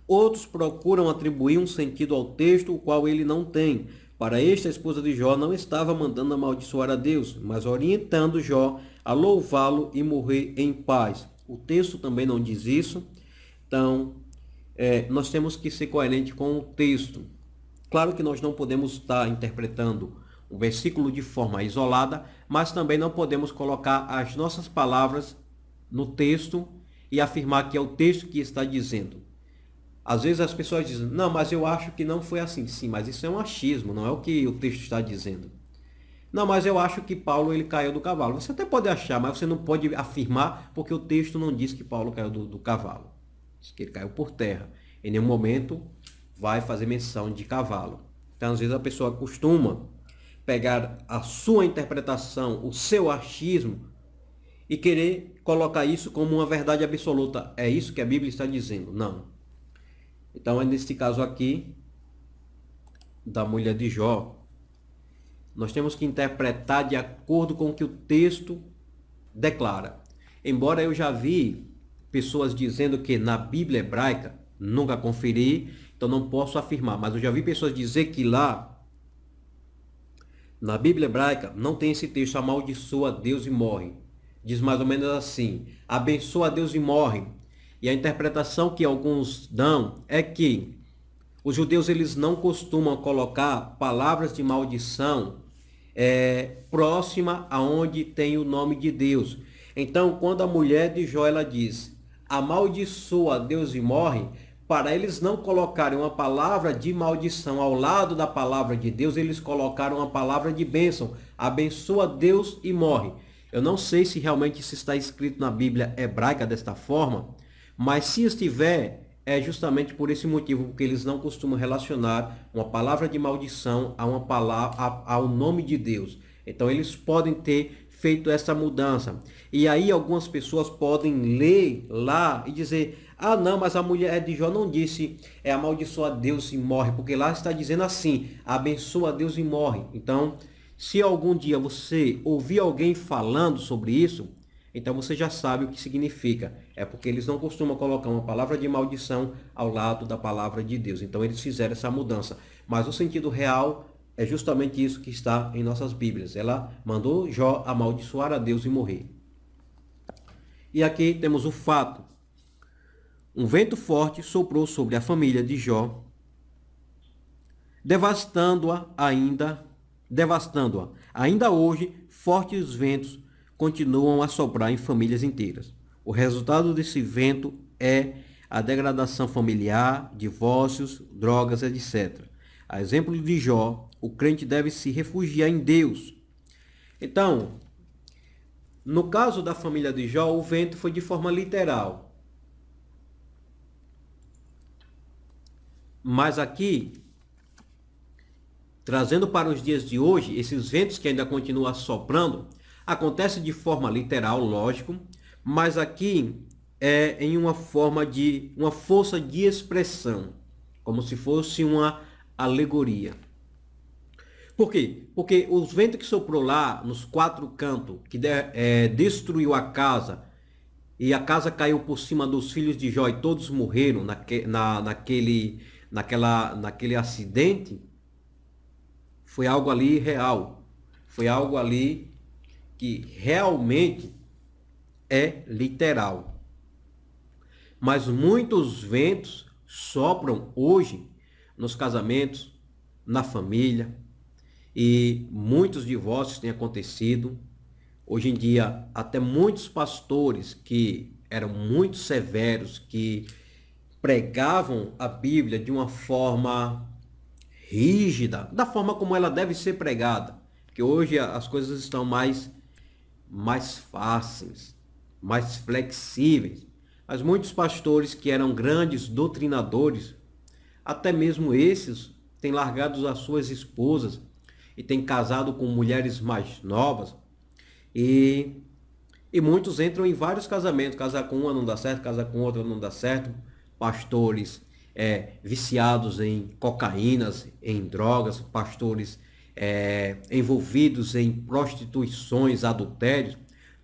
Outros procuram atribuir um sentido ao texto, o qual ele não tem. Para este, a esposa de Jó não estava mandando amaldiçoar a Deus, mas orientando Jó a louvá-lo e morrer em paz. O texto também não diz isso. Então, é, nós temos que ser coerente com o texto. Claro que nós não podemos estar interpretando o versículo de forma isolada, mas também não podemos colocar as nossas palavras no texto e afirmar que é o texto que está dizendo. Às vezes as pessoas dizem, não, mas eu acho que não foi assim. Sim, mas isso é um achismo, não é o que o texto está dizendo. Não, mas eu acho que Paulo ele caiu do cavalo. Você até pode achar, mas você não pode afirmar porque o texto não diz que Paulo caiu do, do cavalo. Diz que ele caiu por terra. Em nenhum momento vai fazer menção de cavalo. Então, às vezes a pessoa costuma pegar a sua interpretação, o seu achismo e querer colocar isso como uma verdade absoluta. É isso que a Bíblia está dizendo. Não. Então, é neste caso aqui, da mulher de Jó, nós temos que interpretar de acordo com o que o texto declara. Embora eu já vi pessoas dizendo que na Bíblia hebraica, nunca conferi, então não posso afirmar, mas eu já vi pessoas dizer que lá na Bíblia hebraica não tem esse texto amaldiçoa Deus e morre. Diz mais ou menos assim: abençoa Deus e morre. E a interpretação que alguns dão é que os judeus eles não costumam colocar palavras de maldição é, próxima aonde tem o nome de Deus. Então, quando a mulher de Jó ela diz amaldiçoa Deus e morre, para eles não colocarem uma palavra de maldição ao lado da palavra de Deus, eles colocaram uma palavra de bênção. Abençoa Deus e morre. Eu não sei se realmente isso está escrito na Bíblia hebraica desta forma, mas se estiver, é justamente por esse motivo, porque eles não costumam relacionar uma palavra de maldição a uma palavra, a, ao nome de Deus. Então eles podem ter feito essa mudança. E aí algumas pessoas podem ler lá e dizer: "Ah, não, mas a mulher de Jó não disse é amaldiçoa Deus e morre, porque lá está dizendo assim: abençoa Deus e morre". Então, se algum dia você ouvir alguém falando sobre isso, então você já sabe o que significa. É porque eles não costumam colocar uma palavra de maldição ao lado da palavra de Deus. Então eles fizeram essa mudança. Mas o sentido real é justamente isso que está em nossas Bíblias. Ela mandou Jó amaldiçoar a Deus e morrer. E aqui temos o fato. Um vento forte soprou sobre a família de Jó, devastando-a ainda, devastando-a. Ainda hoje, fortes ventos continuam a soprar em famílias inteiras. O resultado desse vento é a degradação familiar, divórcios, drogas, etc. A exemplo de Jó, o crente deve se refugiar em Deus. Então, no caso da família de Jó, o vento foi de forma literal. Mas aqui, trazendo para os dias de hoje, esses ventos que ainda continuam soprando, acontece de forma literal, lógico, mas aqui é em uma forma de uma força de expressão, como se fosse uma alegoria. Por quê? Porque os ventos que soprou lá nos quatro cantos, que de, é, destruiu a casa, e a casa caiu por cima dos filhos de Jó e todos morreram naque, na, naquele, naquela, naquele acidente, foi algo ali real. Foi algo ali que realmente é literal. Mas muitos ventos sopram hoje nos casamentos, na família, e muitos divórcios têm acontecido. Hoje em dia, até muitos pastores que eram muito severos, que pregavam a Bíblia de uma forma rígida, da forma como ela deve ser pregada, que hoje as coisas estão mais mais fáceis, mais flexíveis. Mas muitos pastores que eram grandes doutrinadores, até mesmo esses têm largado as suas esposas e tem casado com mulheres mais novas. E, e muitos entram em vários casamentos. Casar com uma não dá certo, casar com outra não dá certo. Pastores é, viciados em cocaínas, em drogas, pastores é, envolvidos em prostituições, adultérios.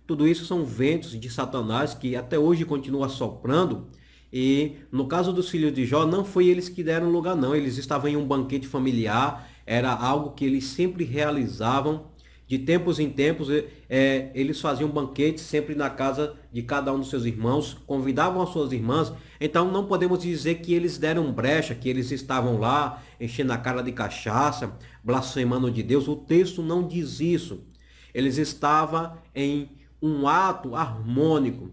Tudo isso são ventos de Satanás que até hoje continua soprando. E no caso dos filhos de Jó, não foi eles que deram lugar, não. Eles estavam em um banquete familiar era algo que eles sempre realizavam. De tempos em tempos, é, eles faziam banquete sempre na casa de cada um dos seus irmãos, convidavam as suas irmãs. Então, não podemos dizer que eles deram brecha, que eles estavam lá enchendo a cara de cachaça, blasfemando de Deus. O texto não diz isso. Eles estavam em um ato harmônico,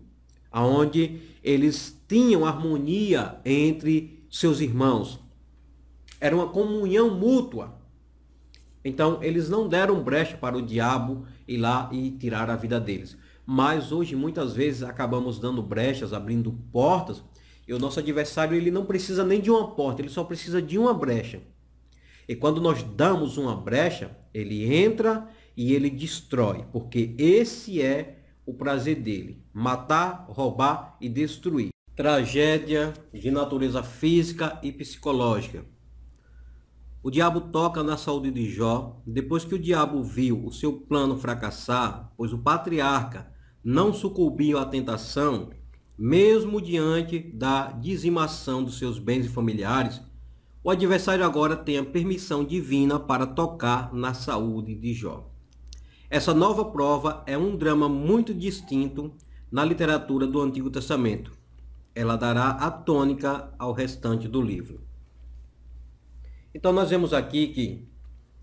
aonde eles tinham harmonia entre seus irmãos. Era uma comunhão mútua. Então, eles não deram brecha para o diabo ir lá e tirar a vida deles. Mas hoje, muitas vezes, acabamos dando brechas, abrindo portas, e o nosso adversário ele não precisa nem de uma porta, ele só precisa de uma brecha. E quando nós damos uma brecha, ele entra e ele destrói, porque esse é o prazer dele: matar, roubar e destruir. Tragédia de natureza física e psicológica. O diabo toca na saúde de Jó depois que o diabo viu o seu plano fracassar, pois o patriarca não sucumbiu à tentação, mesmo diante da dizimação dos seus bens e familiares. O adversário agora tem a permissão divina para tocar na saúde de Jó. Essa nova prova é um drama muito distinto na literatura do Antigo Testamento. Ela dará a tônica ao restante do livro. Então nós vemos aqui que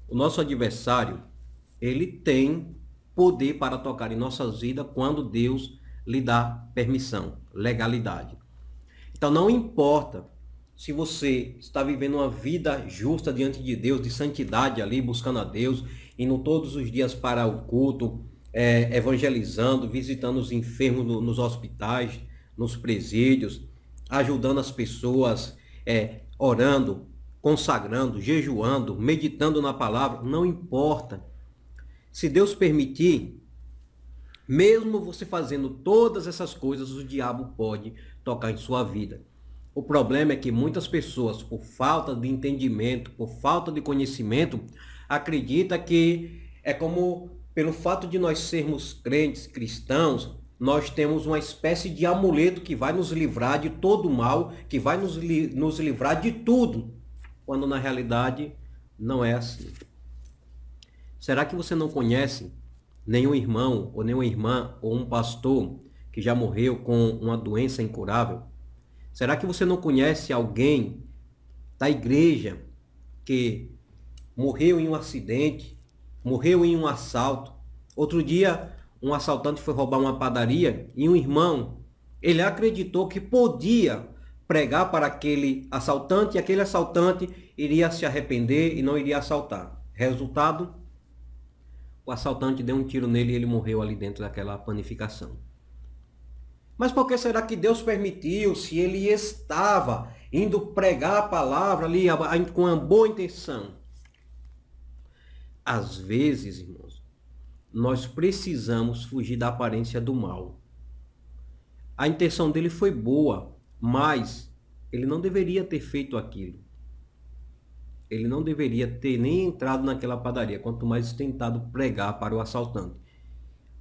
o nosso adversário, ele tem poder para tocar em nossas vidas quando Deus lhe dá permissão, legalidade. Então não importa se você está vivendo uma vida justa diante de Deus, de santidade ali, buscando a Deus, indo todos os dias para o culto, é, evangelizando, visitando os enfermos no, nos hospitais, nos presídios, ajudando as pessoas, é, orando, consagrando, jejuando, meditando na palavra, não importa. Se Deus permitir, mesmo você fazendo todas essas coisas, o diabo pode tocar em sua vida. O problema é que muitas pessoas, por falta de entendimento, por falta de conhecimento, acredita que é como pelo fato de nós sermos crentes, cristãos, nós temos uma espécie de amuleto que vai nos livrar de todo mal, que vai nos, li nos livrar de tudo quando na realidade não é assim. Será que você não conhece nenhum irmão ou nenhuma irmã ou um pastor que já morreu com uma doença incurável? Será que você não conhece alguém da igreja que morreu em um acidente, morreu em um assalto? Outro dia, um assaltante foi roubar uma padaria e um irmão, ele acreditou que podia pregar para aquele assaltante e aquele assaltante iria se arrepender e não iria assaltar. Resultado, o assaltante deu um tiro nele e ele morreu ali dentro daquela panificação. Mas por que será que Deus permitiu se ele estava indo pregar a palavra ali com uma boa intenção? Às vezes, irmãos, nós precisamos fugir da aparência do mal. A intenção dele foi boa, mas ele não deveria ter feito aquilo. Ele não deveria ter nem entrado naquela padaria, quanto mais tentado pregar para o assaltante.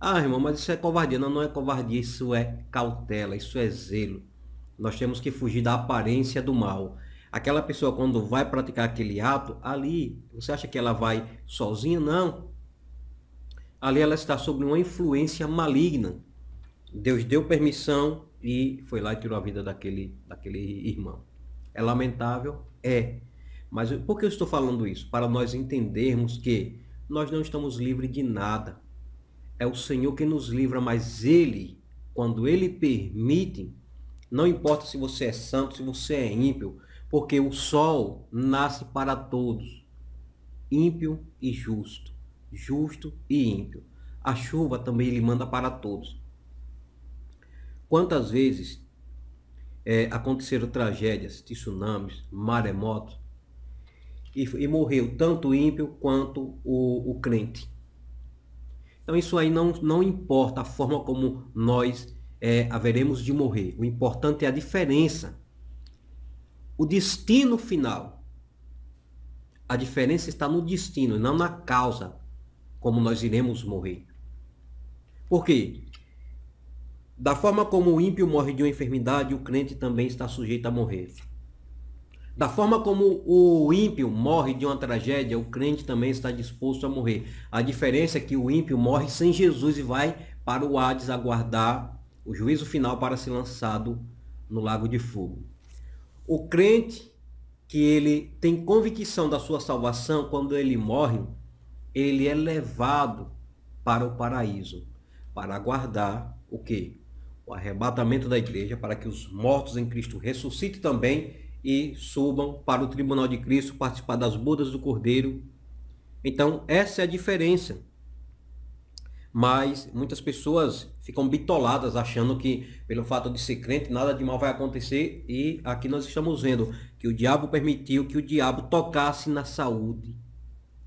Ah, irmão, mas isso é covardia. Não, não é covardia, isso é cautela, isso é zelo. Nós temos que fugir da aparência do mal. Aquela pessoa, quando vai praticar aquele ato, ali, você acha que ela vai sozinha? Não. Ali ela está sob uma influência maligna. Deus deu permissão, e foi lá e tirou a vida daquele, daquele irmão. É lamentável? É. Mas por que eu estou falando isso? Para nós entendermos que nós não estamos livres de nada. É o Senhor que nos livra, mas Ele, quando Ele permite, não importa se você é santo, se você é ímpio, porque o sol nasce para todos, ímpio e justo, justo e ímpio. A chuva também Ele manda para todos. Quantas vezes é, aconteceram tragédias, tsunamis, maremotos, e, e, morreu tanto o ímpio quanto o, o crente. Então isso aí não, não importa a forma como nós é, haveremos de morrer. O importante é a diferença. O destino final. A diferença está no destino, não na causa como nós iremos morrer. Por quê? Da forma como o ímpio morre de uma enfermidade, o crente também está sujeito a morrer. Da forma como o ímpio morre de uma tragédia, o crente também está disposto a morrer. A diferença é que o ímpio morre sem Jesus e vai para o Hades aguardar o juízo final para ser lançado no lago de fogo. O crente que ele tem convicção da sua salvação, quando ele morre, ele é levado para o paraíso, para aguardar o quê? o arrebatamento da igreja, para que os mortos em Cristo ressuscitem também e subam para o tribunal de Cristo participar das bodas do Cordeiro. Então, essa é a diferença. Mas muitas pessoas ficam bitoladas achando que pelo fato de ser crente nada de mal vai acontecer e aqui nós estamos vendo que o diabo permitiu que o diabo tocasse na saúde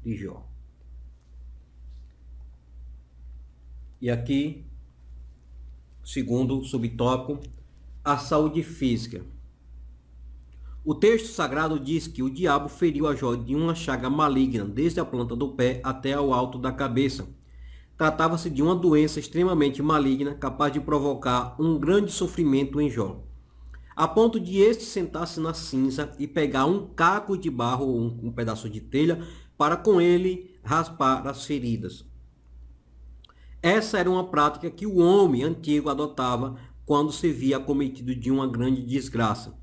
de Jó. E aqui segundo subtópico, a saúde física. O texto sagrado diz que o diabo feriu a Jó de uma chaga maligna, desde a planta do pé até ao alto da cabeça. Tratava-se de uma doença extremamente maligna, capaz de provocar um grande sofrimento em Jó, a ponto de este sentar-se na cinza e pegar um caco de barro ou um, um pedaço de telha para com ele raspar as feridas. Essa era uma prática que o homem antigo adotava quando se via cometido de uma grande desgraça.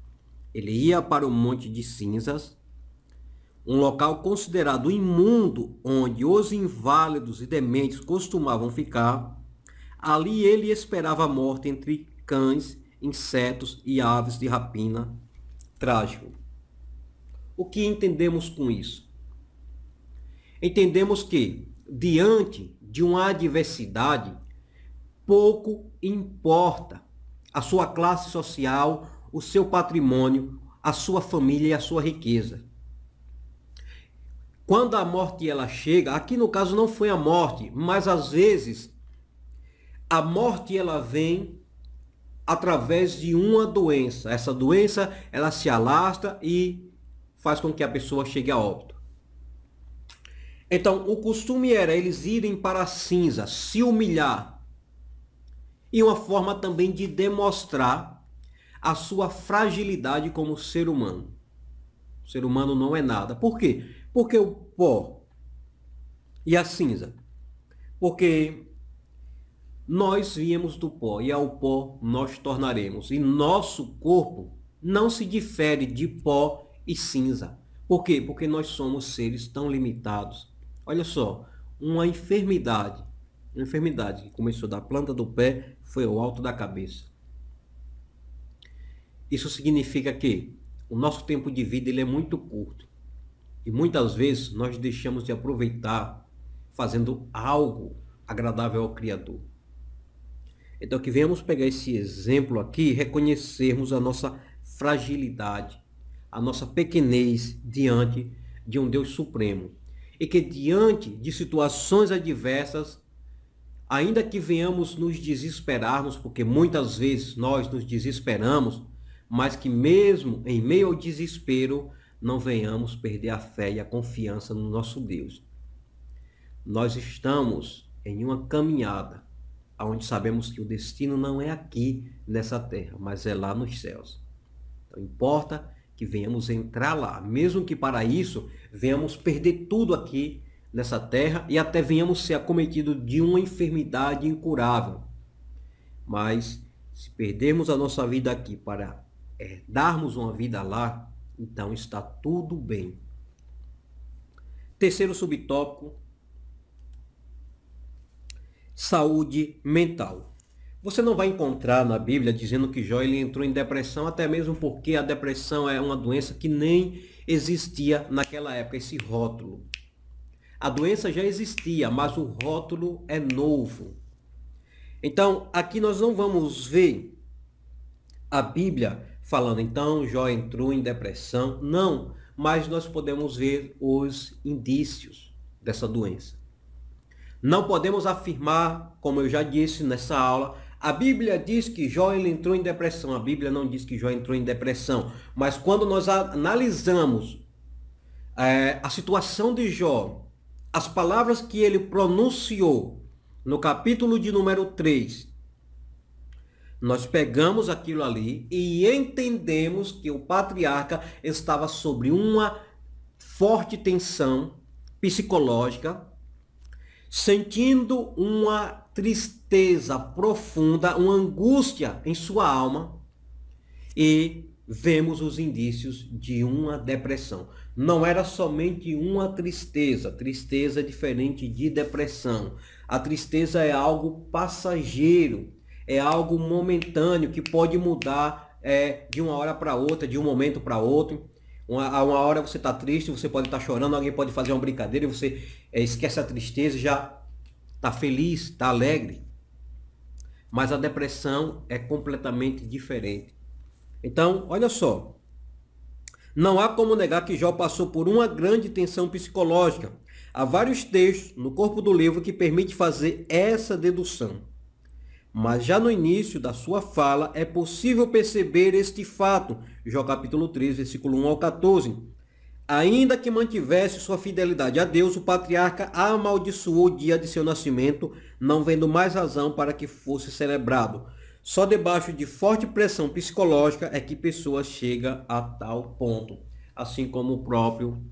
Ele ia para o monte de cinzas, um local considerado imundo, onde os inválidos e dementes costumavam ficar. Ali ele esperava a morte entre cães, insetos e aves de rapina. Trágico. O que entendemos com isso? Entendemos que, diante de uma adversidade pouco importa a sua classe social, o seu patrimônio, a sua família e a sua riqueza. Quando a morte ela chega, aqui no caso não foi a morte, mas às vezes a morte ela vem através de uma doença. Essa doença ela se alastra e faz com que a pessoa chegue a óbito. Então, o costume era eles irem para a cinza, se humilhar. E uma forma também de demonstrar a sua fragilidade como ser humano. O ser humano não é nada. Por quê? Porque o pó e a cinza. Porque nós viemos do pó e ao pó nós tornaremos. E nosso corpo não se difere de pó e cinza. Por quê? Porque nós somos seres tão limitados Olha só, uma enfermidade, uma enfermidade que começou da planta do pé, foi ao alto da cabeça. Isso significa que o nosso tempo de vida ele é muito curto. E muitas vezes nós deixamos de aproveitar fazendo algo agradável ao Criador. Então que venhamos pegar esse exemplo aqui e reconhecermos a nossa fragilidade, a nossa pequenez diante de um Deus supremo e que diante de situações adversas, ainda que venhamos nos desesperarmos, porque muitas vezes nós nos desesperamos, mas que mesmo em meio ao desespero, não venhamos perder a fé e a confiança no nosso Deus. Nós estamos em uma caminhada onde sabemos que o destino não é aqui nessa terra, mas é lá nos céus. Então importa que venhamos entrar lá, mesmo que para isso venhamos perder tudo aqui nessa terra e até venhamos ser acometidos de uma enfermidade incurável. Mas se perdermos a nossa vida aqui para herdarmos uma vida lá, então está tudo bem. Terceiro subtópico: saúde mental. Você não vai encontrar na Bíblia dizendo que Jó ele entrou em depressão, até mesmo porque a depressão é uma doença que nem existia naquela época, esse rótulo. A doença já existia, mas o rótulo é novo. Então, aqui nós não vamos ver a Bíblia falando, então Jó entrou em depressão. Não, mas nós podemos ver os indícios dessa doença. Não podemos afirmar, como eu já disse nessa aula, a Bíblia diz que Jó entrou em depressão. A Bíblia não diz que Jó entrou em depressão. Mas quando nós analisamos é, a situação de Jó, as palavras que ele pronunciou no capítulo de número 3, nós pegamos aquilo ali e entendemos que o patriarca estava sobre uma forte tensão psicológica, sentindo uma tristeza profunda, uma angústia em sua alma e vemos os indícios de uma depressão. Não era somente uma tristeza, tristeza é diferente de depressão. A tristeza é algo passageiro, é algo momentâneo que pode mudar é, de uma hora para outra, de um momento para outro. Uma, uma hora você está triste, você pode estar tá chorando, alguém pode fazer uma brincadeira e você é, esquece a tristeza já está feliz, está alegre. Mas a depressão é completamente diferente. Então, olha só. Não há como negar que Jó passou por uma grande tensão psicológica. Há vários textos no corpo do livro que permite fazer essa dedução. Mas já no início da sua fala é possível perceber este fato. Jó capítulo 3, versículo 1 ao 14. Ainda que mantivesse sua fidelidade a Deus, o patriarca amaldiçoou o dia de seu nascimento, não vendo mais razão para que fosse celebrado. Só debaixo de forte pressão psicológica é que pessoa chega a tal ponto, assim como o próprio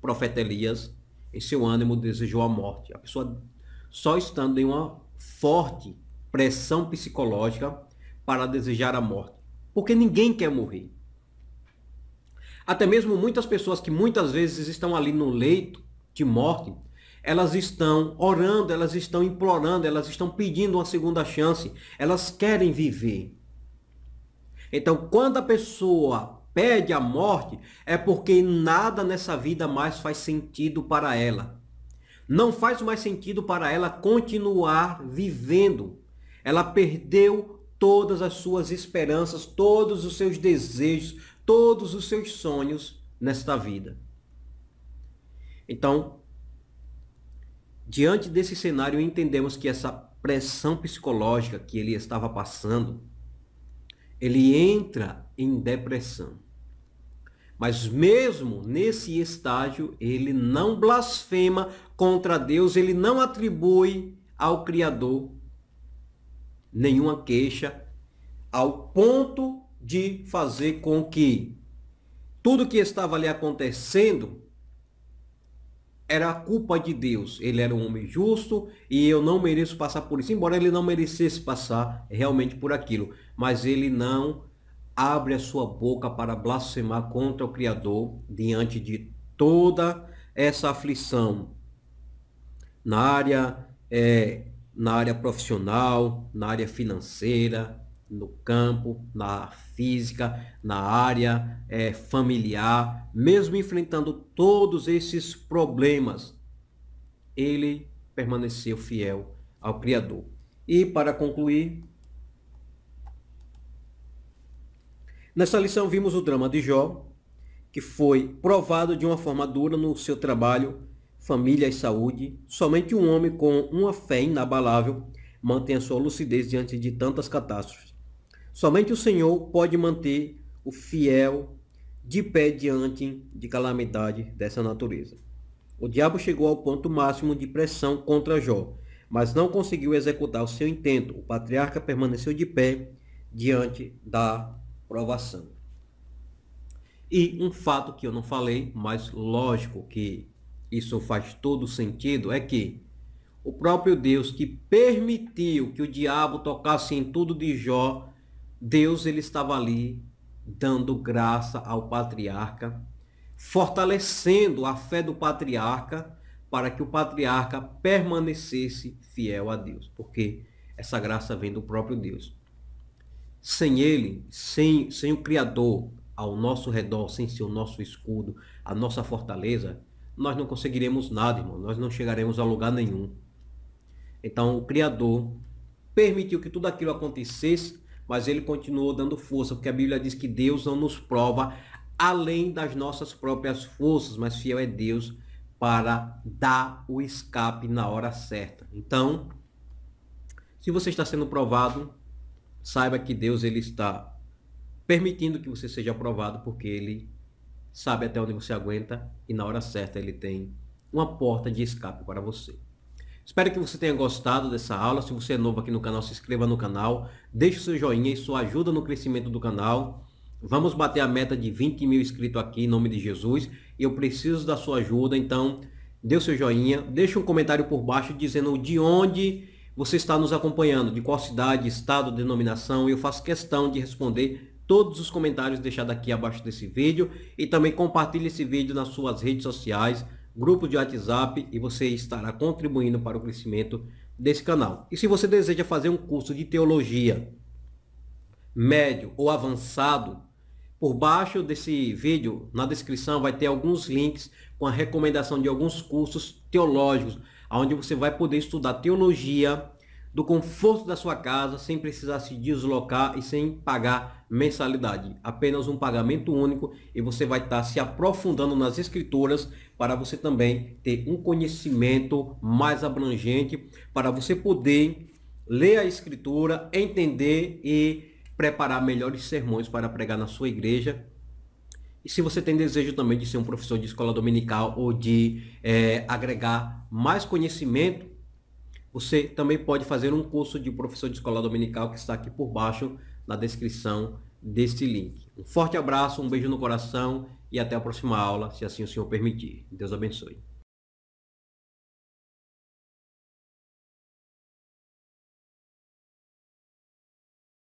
profeta Elias, em seu ânimo desejou a morte. A pessoa só estando em uma forte pressão psicológica para desejar a morte, porque ninguém quer morrer. Até mesmo muitas pessoas que muitas vezes estão ali no leito de morte, elas estão orando, elas estão implorando, elas estão pedindo uma segunda chance, elas querem viver. Então, quando a pessoa pede a morte, é porque nada nessa vida mais faz sentido para ela. Não faz mais sentido para ela continuar vivendo. Ela perdeu todas as suas esperanças, todos os seus desejos, todos os seus sonhos nesta vida. Então, diante desse cenário, entendemos que essa pressão psicológica que ele estava passando, ele entra em depressão. Mas mesmo nesse estágio, ele não blasfema contra Deus, ele não atribui ao Criador nenhuma queixa, ao ponto de fazer com que tudo que estava ali acontecendo era a culpa de Deus. Ele era um homem justo e eu não mereço passar por isso, embora ele não merecesse passar realmente por aquilo, mas ele não abre a sua boca para blasfemar contra o Criador diante de toda essa aflição na área é, na área profissional, na área financeira, no campo, na física, na área é, familiar, mesmo enfrentando todos esses problemas, ele permaneceu fiel ao Criador. E para concluir, nessa lição vimos o drama de Jó, que foi provado de uma forma dura no seu trabalho, família e saúde. Somente um homem com uma fé inabalável mantém a sua lucidez diante de tantas catástrofes Somente o Senhor pode manter o fiel de pé diante de calamidade dessa natureza. O diabo chegou ao ponto máximo de pressão contra Jó, mas não conseguiu executar o seu intento. O patriarca permaneceu de pé diante da provação. E um fato que eu não falei, mas lógico que isso faz todo sentido, é que o próprio Deus que permitiu que o diabo tocasse em tudo de Jó Deus ele estava ali dando graça ao patriarca, fortalecendo a fé do patriarca para que o patriarca permanecesse fiel a Deus, porque essa graça vem do próprio Deus. Sem ele, sem, sem o Criador ao nosso redor, sem ser o nosso escudo, a nossa fortaleza, nós não conseguiremos nada, irmão. Nós não chegaremos a lugar nenhum. Então, o Criador permitiu que tudo aquilo acontecesse mas ele continuou dando força, porque a Bíblia diz que Deus não nos prova além das nossas próprias forças, mas fiel é Deus para dar o escape na hora certa. Então, se você está sendo provado, saiba que Deus ele está permitindo que você seja provado, porque ele sabe até onde você aguenta e na hora certa ele tem uma porta de escape para você. Espero que você tenha gostado dessa aula. Se você é novo aqui no canal, se inscreva no canal, deixe seu joinha, isso ajuda no crescimento do canal. Vamos bater a meta de 20 mil inscritos aqui em nome de Jesus. Eu preciso da sua ajuda, então dê o seu joinha, deixe um comentário por baixo dizendo de onde você está nos acompanhando, de qual cidade, estado, denominação. Eu faço questão de responder todos os comentários deixados aqui abaixo desse vídeo e também compartilhe esse vídeo nas suas redes sociais grupo de WhatsApp e você estará contribuindo para o crescimento desse canal. E se você deseja fazer um curso de teologia médio ou avançado, por baixo desse vídeo, na descrição, vai ter alguns links com a recomendação de alguns cursos teológicos, onde você vai poder estudar teologia, do conforto da sua casa, sem precisar se deslocar e sem pagar mensalidade. Apenas um pagamento único e você vai estar se aprofundando nas escrituras para você também ter um conhecimento mais abrangente, para você poder ler a escritura, entender e preparar melhores sermões para pregar na sua igreja e se você tem desejo também de ser um professor de escola dominical ou de é, agregar mais conhecimento você também pode fazer um curso de professor de escola dominical que está aqui por baixo na descrição deste link. Um forte abraço, um beijo no coração e até a próxima aula, se assim o Senhor permitir. Deus abençoe.